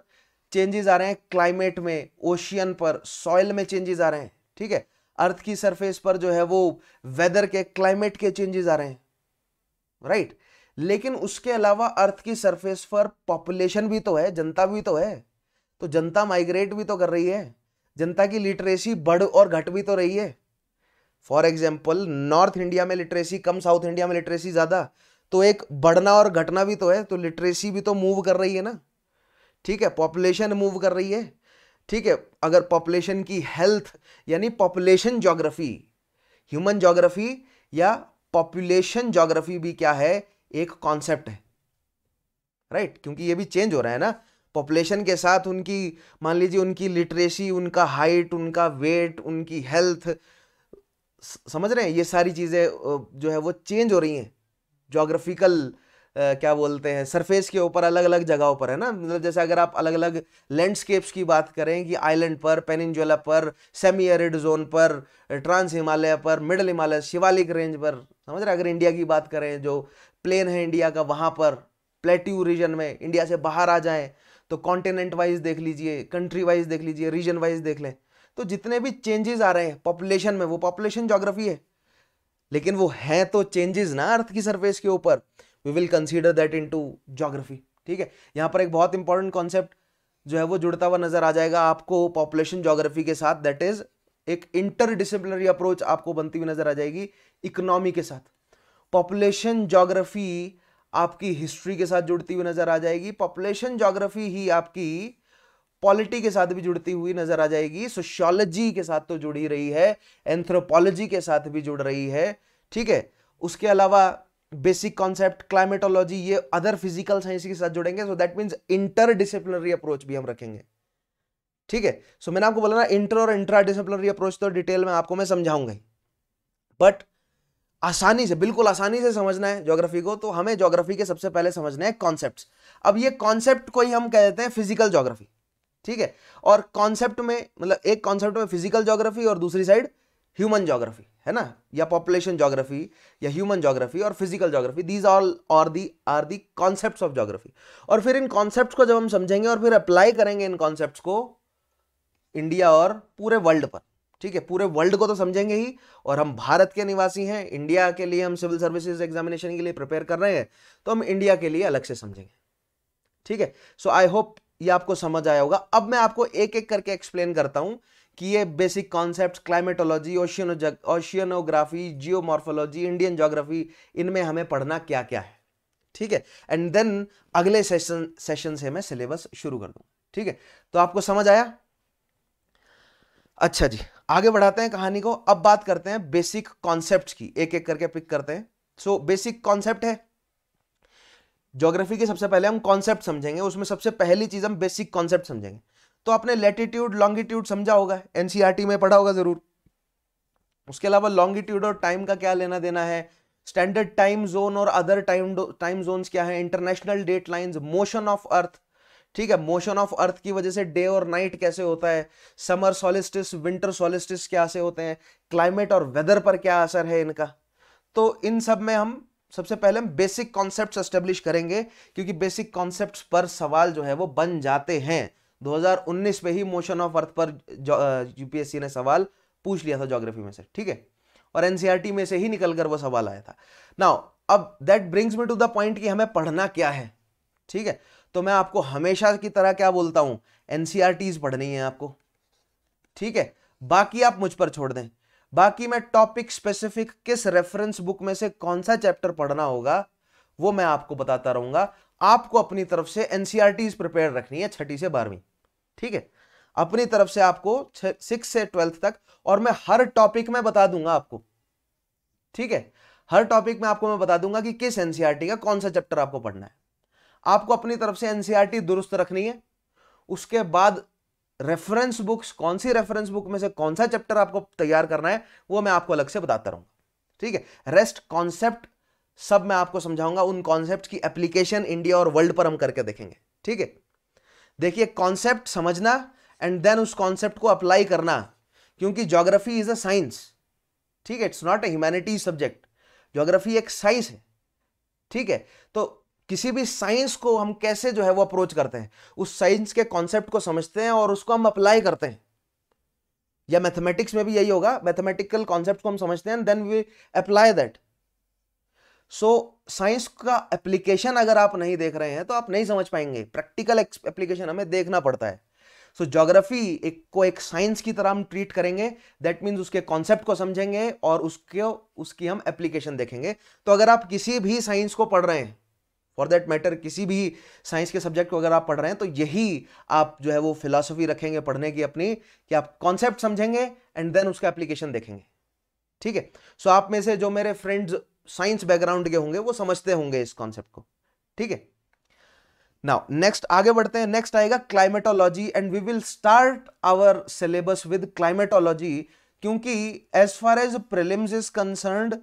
चेंजेस आ रहे हैं क्लाइमेट में ओशियन पर सॉइल में चेंजेस आ रहे हैं ठीक है अर्थ की सरफेस पर जो है वो वेदर के क्लाइमेट के चेंजेस आ रहे हैं राइट right? लेकिन उसके अलावा अर्थ की सरफेस पर पॉपुलेशन भी तो है जनता भी तो है तो जनता माइग्रेट भी तो कर रही है जनता की लिटरेसी बढ़ और घट भी तो रही है फॉर एग्जाम्पल नॉर्थ इंडिया में लिटरेसी कम साउथ इंडिया में लिटरेसी ज़्यादा तो एक बढ़ना और घटना भी तो है तो लिटरेसी भी तो मूव कर रही है ना ठीक है पॉपुलेशन मूव कर रही है ठीक है अगर पॉपुलेशन की हेल्थ यानी पॉपुलेशन जोग्राफी ह्यूमन जोग्राफी या पॉपुलेशन जोग्राफी भी क्या है एक कॉन्सेप्ट है राइट right? क्योंकि ये भी चेंज हो रहा है ना पॉपुलेशन के साथ उनकी मान लीजिए उनकी लिटरेसी उनका हाइट उनका वेट उनकी हेल्थ समझ रहे हैं ये सारी चीज़ें जो है वो चेंज हो रही हैं जोग्राफिकल क्या बोलते हैं सरफेस के ऊपर अलग अलग जगहों पर है ना मतलब जैसे अगर आप अलग अलग लैंडस्केप्स की बात करें कि आइलैंड पर पेनिनजुला पर सेमी एरिड जोन पर ट्रांस हिमालय पर मिडल हिमालय शिवालिक रेंज पर समझ रहे अगर इंडिया की बात करें जो प्लेन है इंडिया का वहाँ पर प्लेट्यू रीजन में इंडिया से बाहर आ जाएं तो कॉन्टिनेंट वाइज देख लीजिए कंट्री वाइज देख लीजिए रीजन वाइज देख लें तो जितने भी चेंजेस आ रहे हैं पॉपुलेशन में वो पॉपुलेशन जोग्राफी है लेकिन वो है तो चेंजेस ना अर्थ की सरफेस के ऊपर we will consider that into geography ठीक है यहाँ पर एक बहुत इंपॉर्टेंट कॉन्सेप्ट जो है वो जुड़ता हुआ नजर आ जाएगा आपको पॉपुलेशन जोग्राफी के साथ दैट इज एक इंटरडिसिप्लिनरी अप्रोच आपको बनती हुई नजर आ जाएगी इकोनॉमी के साथ पॉपुलेशन जोग्राफी आपकी हिस्ट्री के साथ जुड़ती हुई नजर आ जाएगी पॉपुलेशन जोग्राफी ही आपकी पॉलिटी के साथ भी जुड़ती हुई नजर आ जाएगी सोशियोलॉजी के साथ तो जुड़ी रही है एंथ्रोपोलॉजी के साथ भी जुड़ रही है ठीक है उसके अलावा बेसिक कॉन्सेप्ट क्लाइमेटोलॉजी ये अदर फिजिकल साइंस के साथ जुड़ेंगे so that means inter disciplinary approach भी हम रखेंगे ठीक है सो मैंने आपको बोला ना इंटर और इंट्रा डिसिप्लिनरी अप्रोच तो डिटेल में आपको मैं समझाऊंगा बट आसानी से बिल्कुल आसानी से समझना है ज्योग्राफी को तो हमें ज्योग्राफी के सबसे पहले समझना है कॉन्सेप्ट अब ये कॉन्सेप्ट को ही हम कह देते हैं फिजिकल ज्योग्राफी ठीक है और कॉन्सेप्ट में मतलब एक कॉन्सेप्ट में फिजिकल ज्योग्राफी और दूसरी साइड ह्यूमन ज्योग्राफी है ना या पॉपुलेशन ज्योग्राफी या ह्यूमन ज्योग्राफी और फिजिकल ज्योग्राफी दीज ऑल और they are the concept of geography और फिर इन कॉन्सेप्ट को जब हम समझेंगे और फिर अप्लाई करेंगे इन कॉन्सेप्ट को इंडिया और पूरे वर्ल्ड पर ठीक है पूरे वर्ल्ड को तो समझेंगे ही और हम भारत के निवासी हैं इंडिया के लिए हम सिविल सर्विसेज एग्जामिनेशन के लिए प्रिपेयर कर रहे हैं तो हम इंडिया के लिए अलग से समझेंगे ठीक है सो आई होप ये आपको समझ आया होगा अब मैं आपको एक एक करके एक्सप्लेन करता हूं कि ये basic concept climatology oceano oceanography geomorphology Indian geography इनमें हमें पढ़ना क्या क्या है ठीक है एंड देन अगले सेशन सेशन से मैं सिलेबस शुरू कर दूँ ठीक है तो आपको समझ आया अच्छा जी आगे बढ़ाते हैं कहानी को अब बात करते हैं बेसिक कॉन्सेप्ट की एक एक करके पिक करते हैं सो बेसिक कॉन्सेप्ट है ज्योग्राफी के सबसे पहले हम कॉन्सेप्ट समझेंगे उसमें सबसे पहली चीज हम बेसिक कॉन्सेप्ट समझेंगे तो आपने लेटिट्यूड लॉन्गिट्यूड समझा होगा एनसीईआरटी e में पढ़ा होगा जरूर उसके अलावा लॉन्गिट्यूड और टाइम का क्या लेना देना है स्टैंडर्ड टाइम जोन और अदर टाइम टाइम जोन क्या है international date line motion of earth ठीक है मोशन ऑफ अर्थ की वजह से डे और नाइट कैसे होता है समर सोलिस्टिस विंटर सोलिस्टिस क्या से होते हैं क्लाइमेट और वेदर पर क्या असर है इनका तो इन सब में हम सबसे पहले हम बेसिक कॉन्सेप्ट एस्टेब्लिश करेंगे क्योंकि बेसिक कॉन्सेप्ट पर सवाल जो है वो बन जाते हैं 2019 में ही मोशन ऑफ अर्थ पर यूपीएससी ने सवाल पूछ लिया था ज्योग्राफी में से ठीक है और एनसीईआरटी e में से ही निकल कर वो सवाल आया था नाउ अब that brings me to the point कि हमें पढ़ना क्या है ठीक है तो मैं आपको हमेशा की तरह क्या बोलता हूं एनसीआरटीज e पढ़नी है आपको ठीक है बाकी आप मुझ पर छोड़ दें बाकी मैं टॉपिक स्पेसिफिक किस रेफरेंस बुक में से कौन सा चैप्टर पढ़ना होगा वो मैं आपको बताता रहूंगा आपको अपनी तरफ से एनसीआरटीज प्रिपेयर e रखनी है छठी से बारहवीं ठीक है अपनी तरफ से आपको सिक्स से ट्वेल्थ तक और मैं हर टॉपिक में बता दूंगा आपको ठीक है हर टॉपिक में आपको मैं बता दूंगा कि किस एनसीआरटी e का कौन सा चैप्टर आपको पढ़ना है आपको अपनी तरफ से एनसीईआरटी e दुरुस्त रखनी है उसके बाद रेफरेंस बुक्स कौन सी रेफरेंस बुक में से कौन सा चैप्टर आपको तैयार करना है वो मैं आपको अलग से बताता रहूंगा ठीक है रेस्ट कॉन्सेप्ट सब मैं आपको समझाऊंगा उन कॉन्सेप्ट की एप्लीकेशन इंडिया और वर्ल्ड पर हम करके देखेंगे ठीक है देखिए कॉन्सेप्ट समझना एंड देन उस कॉन्सेप्ट को अप्लाई करना क्योंकि ज्योग्राफी इज अ साइंस ठीक है it's not a humanities subject geography एक साइंस है ठीक है तो किसी भी साइंस को हम कैसे जो है वो अप्रोच करते हैं उस साइंस के कॉन्सेप्ट को समझते हैं और उसको हम अप्लाई करते हैं या मैथमेटिक्स में भी यही होगा मैथमेटिकल कॉन्सेप्ट को हम समझते हैं then we apply that so science का एप्लीकेशन अगर आप नहीं देख रहे हैं तो आप नहीं समझ पाएंगे प्रैक्टिकल एप्लीकेशन हमें देखना पड़ता है सो so, जोग्राफी एक को एक साइंस की तरह हम ट्रीट करेंगे दैट मीन्स उसके कॉन्सेप्ट को समझेंगे और उसके उसकी हम एप्लीकेशन देखेंगे तो अगर आप किसी भी साइंस को पढ़ रहे हैं फॉर दैट मैटर किसी भी साइंस के सब्जेक्ट को अगर आप पढ़ रहे हैं तो यही आप जो है वो फिलोसफी रखेंगे पढ़ने की अपनी कि आप कॉन्सेप्ट समझेंगे एंड देन उसका एप्लीकेशन देखेंगे ठीक है सो आप में से जो मेरे फ्रेंड्स साइंस बैकग्राउंड के होंगे वो समझते होंगे इस कॉन्सेप्ट को ठीक है नाउ नेक्स्ट आगे बढ़ते हैं नेक्स्ट आएगा climatology and we will start our syllabus with climatology क्योंकि as far as prelims is concerned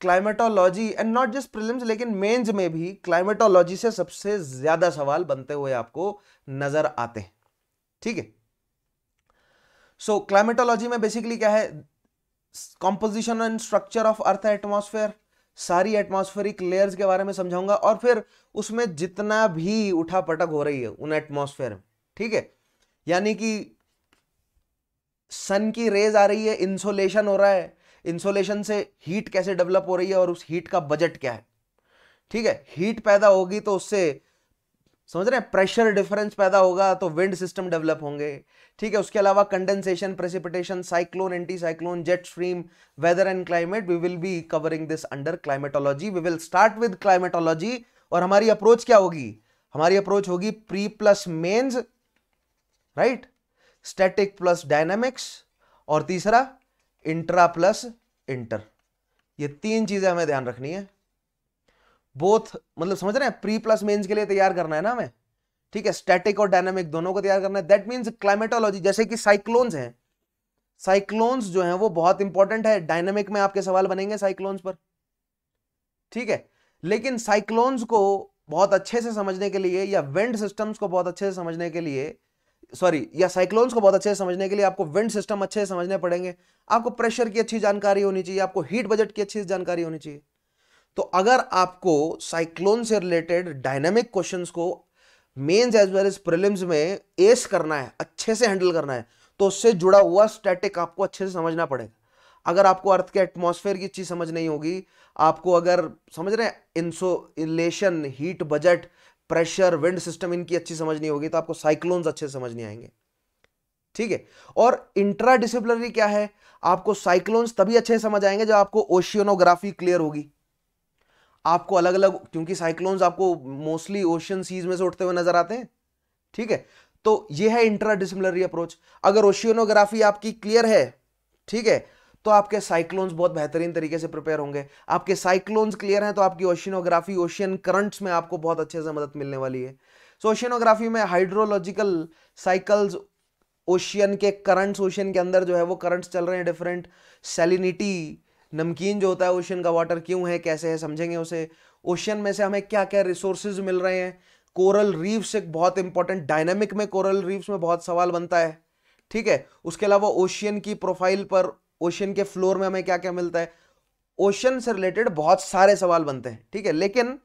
climatology and not just prelims लेकिन मेंस में भी क्लाइमेटोलॉजी से सबसे ज्यादा सवाल बनते हुए आपको नजर आते हैं ठीक है सो क्लाइमेटोलॉजी में बेसिकली क्या है composition and structure of earth atmosphere सारी एटमोस्फेरिक लेयर्स के बारे में समझाऊंगा और फिर उसमें जितना भी उठा पटक हो रही है उन एटमोसफेयर में ठीक है यानी कि सन की रेज आ रही है इंसोलेशन हो रहा है इंसोलेशन से हीट कैसे डेवलप हो रही है और उस हीट का बजट क्या है ठीक है हीट पैदा होगी तो उससे समझ रहे हैं प्रेशर डिफरेंस पैदा होगा तो विंड सिस्टम डेवलप होंगे ठीक है उसके अलावा condensation precipitation cyclone anti cyclone jet stream weather and climate we will be covering this under climatology we will start with climatology और हमारी अप्रोच क्या होगी हमारी अप्रोच होगी pre plus mains right static plus dynamics और तीसरा इंट्रा प्लस इंटर ये तीन चीजें हमें ध्यान रखनी है बोथ मतलब समझ रहे हैं प्री प्लस मेंस के लिए तैयार करना है ना हमें ठीक है स्टैटिक और डायनामिक दोनों को तैयार करना है दैट मीन्स क्लाइमेटोलॉजी जैसे कि साइक्लोन्स हैं साइक्लोन्स जो हैं वो बहुत इंपॉर्टेंट है डायनामिक में आपके सवाल बनेंगे साइक्लोन्स पर ठीक है लेकिन साइक्लोन्स को बहुत अच्छे से समझने के लिए या विंड सिस्टम्स को बहुत अच्छे से समझने के लिए सॉरी या साइक्लोन्स को बहुत अच्छे से समझने के लिए आपको विंड सिस्टम अच्छे से समझने पड़ेंगे आपको प्रेशर की अच्छी जानकारी होनी चाहिए आपको हीट बजट की अच्छी जानकारी होनी चाहिए तो अगर आपको साइक्लोन से रिलेटेड डायनेमिक क्वेश्चन को mains as well as prelims में एस करना है अच्छे से हैंडल करना है तो उससे जुड़ा हुआ स्टैटिक आपको अच्छे से समझना पड़ेगा अगर आपको अर्थ के एटमॉस्फेयर की चीज़ समझ नहीं होगी आपको अगर समझ रहे हैं insolation heat budget pressure wind system इनकी अच्छी समझ नहीं होगी तो आपको साइक्लोन्स अच्छे समझ नहीं आएंगे ठीक है और इंट्रा डिसिप्लिनरी क्या है आपको साइक्लोन्स तभी अच्छे समझ आएंगे जब आपको ओशियनोग्राफी क्लियर होगी आपको अलग अलग क्योंकि साइक्लोन्स आपको मोस्टली ओशियन सीज में से उठते हुए नजर आते हैं ठीक है तो यह है इंट्रा डिसिप्लिनरी अप्रोच अगर ओशियनोग्राफी आपकी क्लियर है ठीक है तो आपके साइक्लोन्स बहुत बेहतरीन तरीके से प्रिपेयर होंगे आपके साइक्लोन्स क्लियर हैं तो आपकी ओशिनोग्राफी ओशियन करंट्स में आपको बहुत अच्छे से मदद मिलने वाली है सो so, ओशियनोग्राफी में हाइड्रोलॉजिकल साइकल्स ओशियन के करंट्स ओशियन के अंदर जो है वो करंट्स चल रहे हैं डिफरेंट सेलिनिटी नमकीन जो होता है ओशियन का वाटर क्यों है कैसे है समझेंगे उसे ओशियन में से हमें क्या क्या रिसोर्सेज मिल रहे हैं कोरल रीफ्स एक बहुत इंपॉर्टेंट डायनेमिक में कोरल रीफ्स में बहुत सवाल बनता है ठीक है उसके अलावा ओशियन की प्रोफाइल पर ओशन के फ्लोर में हमें क्या क्या मिलता है ओशन से रिलेटेड बहुत सारे सवाल बनते हैं ठीक है लेकिन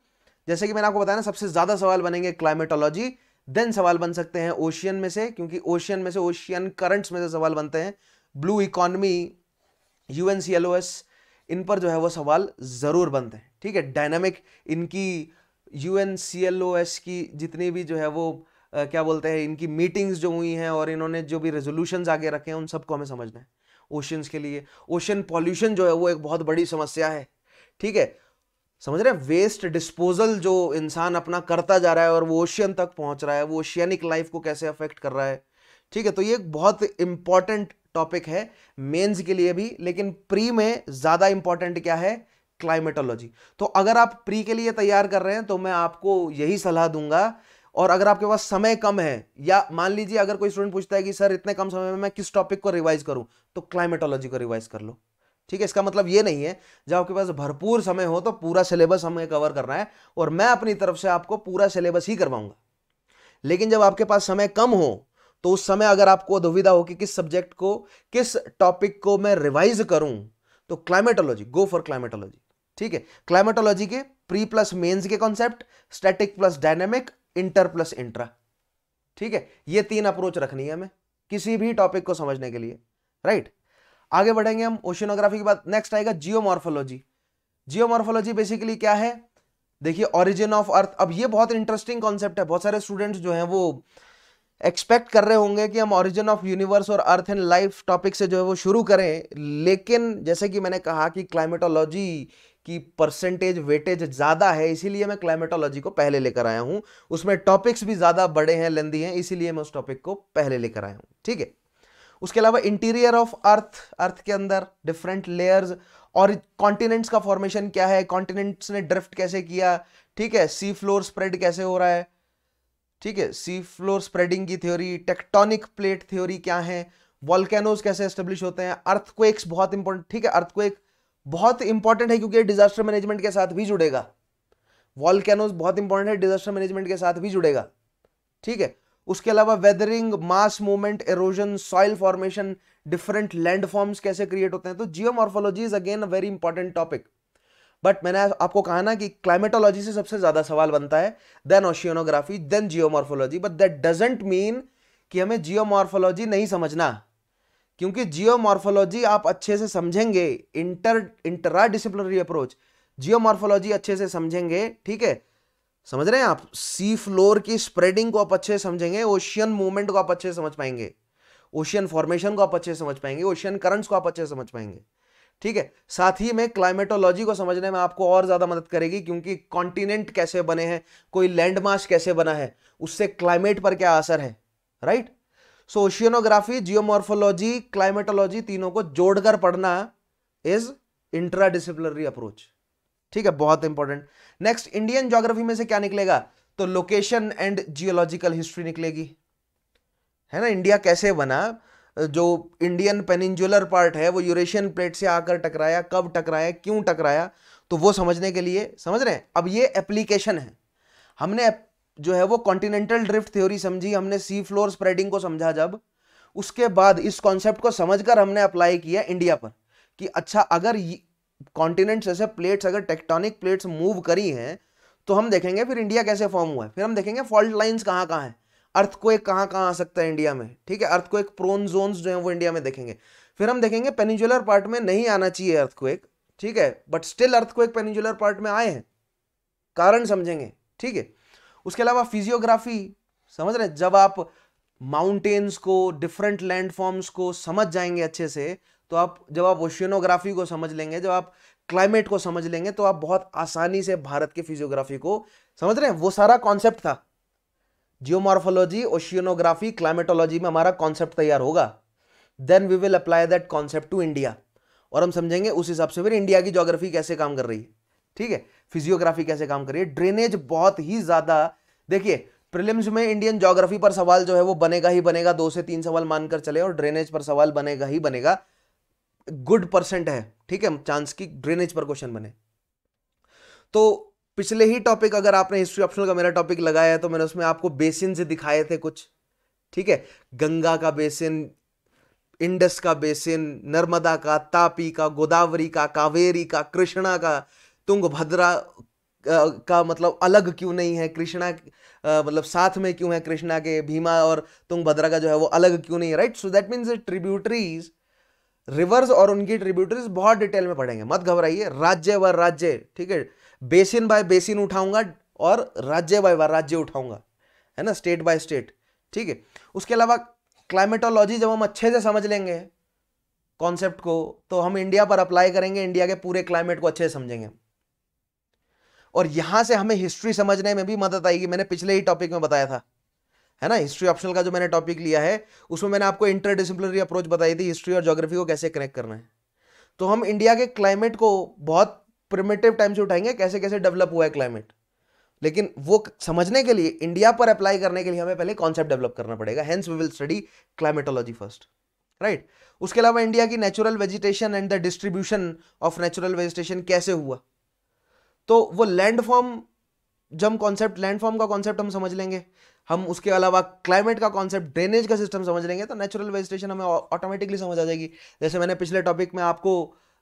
जैसे कि मैंने आपको बताया ना सबसे ज्यादा सवाल बनेंगे क्लाइमेटोलॉजी देन सवाल बन सकते हैं ओशियन में से क्योंकि ओशियन में से ओशियन करंट्स में से सवाल बनते हैं ब्लू इकोनॉमी एस इन पर जो है वो सवाल ज़रूर बनते हैं ठीक है डायनामिक इनकी यू की जितनी भी जो है वो आ, क्या बोलते हैं इनकी मीटिंग्स जो हुई हैं और इन्होंने जो भी रेजोल्यूशन आगे रखे हैं उन सबको हमें समझना है ओशंस के लिए ओशन पॉल्यूशन जो है वो एक बहुत बड़ी समस्या है ठीक है समझ रहे हैं वेस्ट डिस्पोजल जो इंसान अपना करता जा रहा है और वो ओशियन तक पहुंच रहा है वो ओशियनिक लाइफ को कैसे अफेक्ट कर रहा है ठीक है तो ये एक बहुत इंपॉर्टेंट टॉपिक है मेंस के लिए भी लेकिन प्री में ज़्यादा इंपॉर्टेंट क्या है क्लाइमेटोलॉजी तो अगर आप प्री के लिए तैयार कर रहे हैं तो मैं आपको यही सलाह दूंगा और अगर आपके पास समय कम है या मान लीजिए अगर कोई स्टूडेंट पूछता है कि सर इतने कम समय में मैं किस टॉपिक को रिवाइज करूं तो क्लाइमेटोलॉजी को रिवाइज कर लो ठीक है इसका मतलब ये नहीं है जब आपके पास भरपूर समय हो तो पूरा सिलेबस हमें कवर करना है और मैं अपनी तरफ से आपको पूरा सिलेबस ही करवाऊंगा लेकिन जब आपके पास समय कम हो तो उस समय अगर आपको दुविधा हो कि किस सब्जेक्ट को किस टॉपिक को मैं रिवाइज करूं तो क्लाइमेटोलॉजी गो फॉर क्लाइमेटोलॉजी ठीक है क्लाइमेटोलॉजी के प्री प्लस मेंस के concept static plus dynamic inter plus intra ठीक है ये तीन अप्रोच रखनी है हमें किसी भी टॉपिक को समझने के लिए राइट आगे बढ़ेंगे हम ओशियनोग्राफी के बाद नेक्स्ट आएगा जियोमॉर्फोलॉजी जियोमॉर्फोलॉजी बेसिकली क्या है देखिए ओरिजिन ऑफ अर्थ अब ये बहुत इंटरेस्टिंग कॉन्सेप्ट है बहुत सारे स्टूडेंट्स जो हैं वो एक्सपेक्ट कर रहे होंगे कि हम ओरिजिन ऑफ यूनिवर्स और अर्थ एंड लाइफ टॉपिक से जो है वो शुरू करें लेकिन जैसे कि मैंने कहा कि क्लाइमेटोलॉजी कि परसेंटेज वेटेज ज़्यादा है इसीलिए मैं क्लाइमेटोलॉजी को पहले लेकर आया हूँ उसमें टॉपिक्स भी ज़्यादा बड़े हैं लेंदी हैं इसीलिए मैं उस टॉपिक को पहले लेकर आया हूँ ठीक है उसके अलावा इंटीरियर ऑफ अर्थ अर्थ के अंदर डिफरेंट लेयर्स और कॉन्टिनेंट्स का फॉर्मेशन क्या है कॉन्टिनेंट्स ने ड्रिफ्ट कैसे किया ठीक है सी फ्लोर स्प्रेड कैसे हो रहा है ठीक है सी फ्लोर स्प्रेडिंग की थ्योरी टेक्टोनिक प्लेट थ्योरी क्या है वॉल्केनोज कैसे एस्टेब्लिश होते हैं अर्थक्वेक्स बहुत इंपॉर्टेंट ठीक है अर्थक्वेक बहुत इंपॉर्टेंट है क्योंकि डिजास्टर मैनेजमेंट के साथ भी जुड़ेगा वॉलकैनोज बहुत इंपॉर्टेंट है डिजास्टर मैनेजमेंट के साथ भी जुड़ेगा ठीक है उसके अलावा weathering mass movement erosion soil formation different land forms कैसे क्रिएट होते हैं तो geomorphology is again a very important topic but मैंने आपको कहा ना कि क्लाइमेटोलॉजी से सबसे ज्यादा सवाल बनता है then oceanography then geomorphology but that doesn't mean कि हमें जियोमॉर्फोलॉजी नहीं समझना क्योंकि जियोमॉर्फोलॉजी आप अच्छे से समझेंगे inter intra disciplinary approach geomorphology अच्छे से समझेंगे ठीक है समझ रहे हैं आप सी फ्लोर की स्प्रेडिंग को आप अच्छे से समझेंगे ओशियन मूवमेंट को आप अच्छे से समझ पाएंगे ओशियन फॉर्मेशन को आप अच्छे से समझ पाएंगे ओशियन करंट्स को आप अच्छे से समझ पाएंगे ठीक है साथ ही में क्लाइमेटोलॉजी को समझने में आपको और ज़्यादा मदद करेगी क्योंकि कॉन्टिनेंट कैसे बने हैं कोई लैंडमार्क कैसे बना है उससे क्लाइमेट पर क्या असर है right so oceanography geomorphology climatology तीनों को जोड़कर पढ़ना इज इंट्रा डिसिप्लिनरी अप्रोच ठीक है बहुत इंपॉर्टेंट नेक्स्ट इंडियन ज्योग्राफी में से क्या निकलेगा तो लोकेशन एंड जियोलॉजिकल हिस्ट्री निकलेगी है ना इंडिया कैसे बना जो इंडियन पेनिंजुलर पार्ट है वो यूरेशियन प्लेट से आकर टकराया कब टकराया क्यों टकराया तो वो समझने के लिए समझ रहे हैं अब ये एप्लीकेशन है हमने जो है वो कॉन्टिनेंटल ड्रिफ्ट थ्योरी समझी हमने सी फ्लोर स्प्रेडिंग को समझा जब उसके बाद इस कॉन्सेप्ट को समझकर हमने अप्लाई किया इंडिया पर कि अच्छा अगर कॉन्टिनेंट्स जैसे प्लेट्स अगर टेक्टोनिक प्लेट्स मूव करी हैं तो हम देखेंगे फिर इंडिया कैसे फॉर्म हुआ है फिर हम देखेंगे फॉल्ट लाइन्स कहाँ कहाँ हैं अर्थ को एक कहाँ कहाँ आ सकता है इंडिया में ठीक है अर्थ को एक प्रोन जोन जो है वो इंडिया में देखेंगे फिर हम देखेंगे पेनिजुलर पार्ट में नहीं आना चाहिए अर्थ को ठीक है बट स्टिल अर्थ को एक पेनिजुलर पार्ट में आए हैं कारण समझेंगे ठीक है उसके अलावा फिजियोग्राफी समझ रहे जब आप माउंटेन्स को डिफरेंट लैंडफॉर्म्स को समझ जाएंगे अच्छे से तो आप जब आप ओशियनोग्राफी को समझ लेंगे जब आप क्लाइमेट को समझ लेंगे तो आप बहुत आसानी से भारत की फिजियोग्राफी को समझ रहे हैं वो सारा कॉन्सेप्ट था जियोमॉर्फोलॉजी ओशियनोग्राफी क्लाइमेटोलॉजी में हमारा कॉन्सेप्ट तैयार होगा then we will apply that concept to India और हम समझेंगे उस हिसाब से फिर इंडिया की जोग्राफी कैसे काम कर रही है ठीक है फिजियोग्राफी कैसे काम करिए ड्रेनेज बहुत ही ज्यादा देखिए प्रिलिम्स में इंडियन ज्योग्राफी पर सवाल जो है वो बनेगा ही बनेगा दो से तीन सवाल मानकर चले और ड्रेनेज पर सवाल बनेगा ही बनेगा गुड परसेंट है ठीक है चांस की ड्रेनेज पर क्वेश्चन बने तो पिछले ही टॉपिक अगर आपने हिस्ट्री ऑप्शनल का मेरा टॉपिक लगाया है तो मैंने उसमें आपको बेसिन से दिखाए थे कुछ ठीक है गंगा का बेसिन इंडस का बेसिन नर्मदा का तापी का गोदावरी का कावेरी का कृष्णा का तुंगभद्रा का मतलब अलग क्यों नहीं है कृष्णा मतलब साथ में क्यों है कृष्णा के भीमा और तुंगभद्रा का जो है वो अलग क्यों नहीं है right so that means tributaries rivers और उनकी ट्रिब्यूटरीज बहुत डिटेल में पढ़ेंगे मत घबराइए राज्य व राज्य ठीक है बेसिन बाय बेसिन उठाऊंगा और राज्य बाय राज्य उठाऊंगा है ना स्टेट बाय स्टेट ठीक है उसके अलावा क्लाइमेटोलॉजी जब हम अच्छे से समझ लेंगे कॉन्सेप्ट को तो हम इंडिया पर अप्लाई करेंगे इंडिया के पूरे क्लाइमेट को अच्छे से समझेंगे और यहां से हमें हिस्ट्री समझने में भी मदद आएगी मैंने पिछले ही टॉपिक में बताया था है ना हिस्ट्री ऑप्शनल का जो मैंने टॉपिक लिया है उसमें मैंने आपको इंटरडिसिप्लिनरी अप्रोच बताई थी हिस्ट्री और ज्योग्राफी को कैसे कनेक्ट करना है तो हम इंडिया के क्लाइमेट को बहुत प्रिमेटिव टाइम से उठाएंगे कैसे कैसे डेवलप हुआ है क्लाइमेट लेकिन वो समझने के लिए इंडिया पर अप्लाई करने के लिए हमें पहले कॉन्सेप्ट डेवलप करना पड़ेगा hence we will study climatology first right उसके अलावा इंडिया की natural vegetation and the distribution of natural vegetation कैसे हुआ तो वो लैंड फॉर्म जब हम कॉन्सेप्ट लैंड फॉर्म का कॉन्सेप्ट हम समझ लेंगे हम उसके अलावा क्लाइमेट का कॉन्सेप्ट ड्रेनेज का सिस्टम समझ लेंगे तो नेचुरल वेजिटेशन हमें ऑटोमेटिकली समझ आ जाएगी जैसे मैंने पिछले टॉपिक में आपको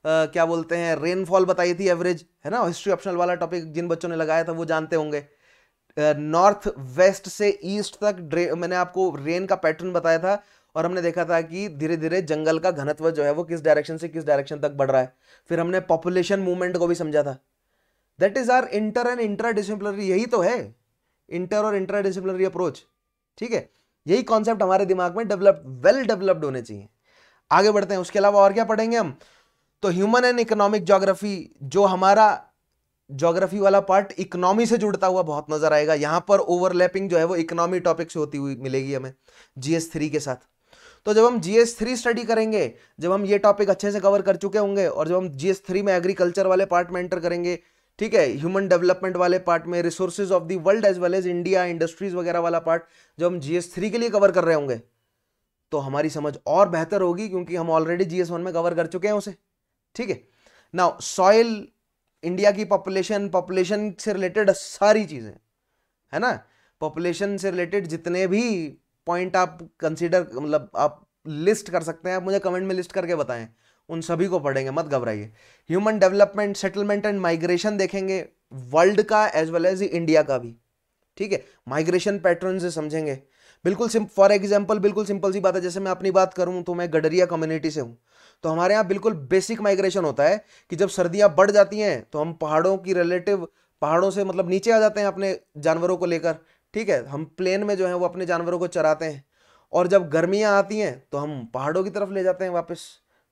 Uh, क्या बोलते हैं रेनफॉल बताई थी एवरेज है ना हिस्ट्री ऑप्शनल वाला टॉपिक जिन बच्चों ने लगाया था वो जानते होंगे नॉर्थ वेस्ट से ईस्ट तक मैंने आपको रेन का पैटर्न बताया था और हमने देखा था कि धीरे धीरे जंगल का घनत्व जो है वो किस डायरेक्शन से किस डायरेक्शन तक बढ़ रहा है फिर हमने पॉपुलेशन मूवमेंट को भी समझा था that is our inter and intra disciplinary यही तो है इंटर और इंट्रा डिसिप्लिनरी अप्रोच ठीक है यही कॉन्सेप्ट हमारे दिमाग में डेवलप वेल डेवलप्ड होने चाहिए आगे बढ़ते हैं उसके अलावा और क्या पढ़ेंगे हम तो ह्यूमन एंड इकोनॉमिक जोग्राफी जो हमारा जोग्राफी वाला पार्ट इकोनॉमी से जुड़ता हुआ बहुत नजर आएगा यहां पर ओवरलैपिंग जो है वो इकोनॉमी टॉपिक से होती हुई मिलेगी हमें जीएस थ्री के साथ तो जब हम जीएस थ्री स्टडी करेंगे जब हम ये टॉपिक अच्छे से कवर कर चुके होंगे और जब हम जीएस थ्री में एग्रीकल्चर वाले पार्ट में एंटर करेंगे ठीक है ह्यूमन डेवलपमेंट वाले पार्ट में resources of the world as well as India industries वगैरह वाला पार्ट जब हम जीएस थ्री के लिए कवर कर रहे होंगे तो हमारी समझ और बेहतर होगी क्योंकि हम ऑलरेडी जीएस वन में कवर कर चुके हैं उसे ठीक है ना सॉइल इंडिया की पॉपुलेशन पॉपुलेशन से रिलेटेड सारी चीज़ें है ना पॉपुलेशन से रिलेटेड जितने भी पॉइंट आप कंसिडर मतलब आप लिस्ट कर सकते हैं आप मुझे कमेंट में लिस्ट करके बताएं उन सभी को पढ़ेंगे मत घबराइए human development settlement and migration देखेंगे वर्ल्ड का एज वेल एज इंडिया का भी ठीक है माइग्रेशन पैटर्न से समझेंगे बिल्कुल फॉर एग्जाम्पल बिल्कुल सिंपल सी बात है जैसे मैं अपनी बात करूं तो मैं गडरिया कम्युनिटी से हूं तो हमारे यहाँ बिल्कुल बेसिक माइग्रेशन होता है कि जब सर्दियाँ बढ़ जाती हैं तो हम पहाड़ों की रिलेटिव पहाड़ों से मतलब नीचे आ जाते हैं अपने जानवरों को लेकर ठीक है हम प्लेन में जो है वो अपने जानवरों को चराते हैं और जब गर्मियाँ आती हैं तो हम पहाड़ों की तरफ ले जाते हैं वापस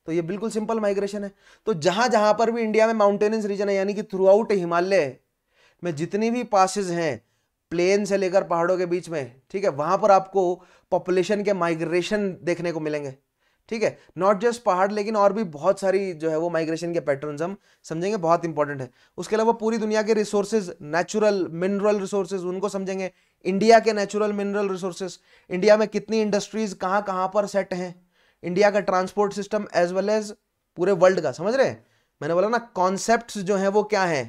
तो ये बिल्कुल सिंपल माइग्रेशन है तो जहां जहां पर भी इंडिया में माउंटेनियस रीजन है यानी कि थ्रू आउट हिमालय में जितनी भी पासिस हैं प्लेन से लेकर पहाड़ों के बीच में ठीक है वहां पर आपको पॉपुलेशन के माइग्रेशन देखने को मिलेंगे ठीक है नॉट जस्ट पहाड़ लेकिन और भी बहुत सारी जो है वो माइग्रेशन के पैटर्न हम समझेंगे बहुत इंपॉर्टेंट है उसके अलावा पूरी दुनिया के रिसोर्सेज नेचुरल मिनरल रिसोर्सेज उनको समझेंगे इंडिया के नेचुरल मिनरल रिसोर्सेज इंडिया में कितनी इंडस्ट्रीज कहाँ कहाँ पर सेट हैं इंडिया का transport system as well as पूरे वर्ल्ड का समझ रहे हैं मैंने बोला ना कॉन्सेप्ट जो है वो क्या है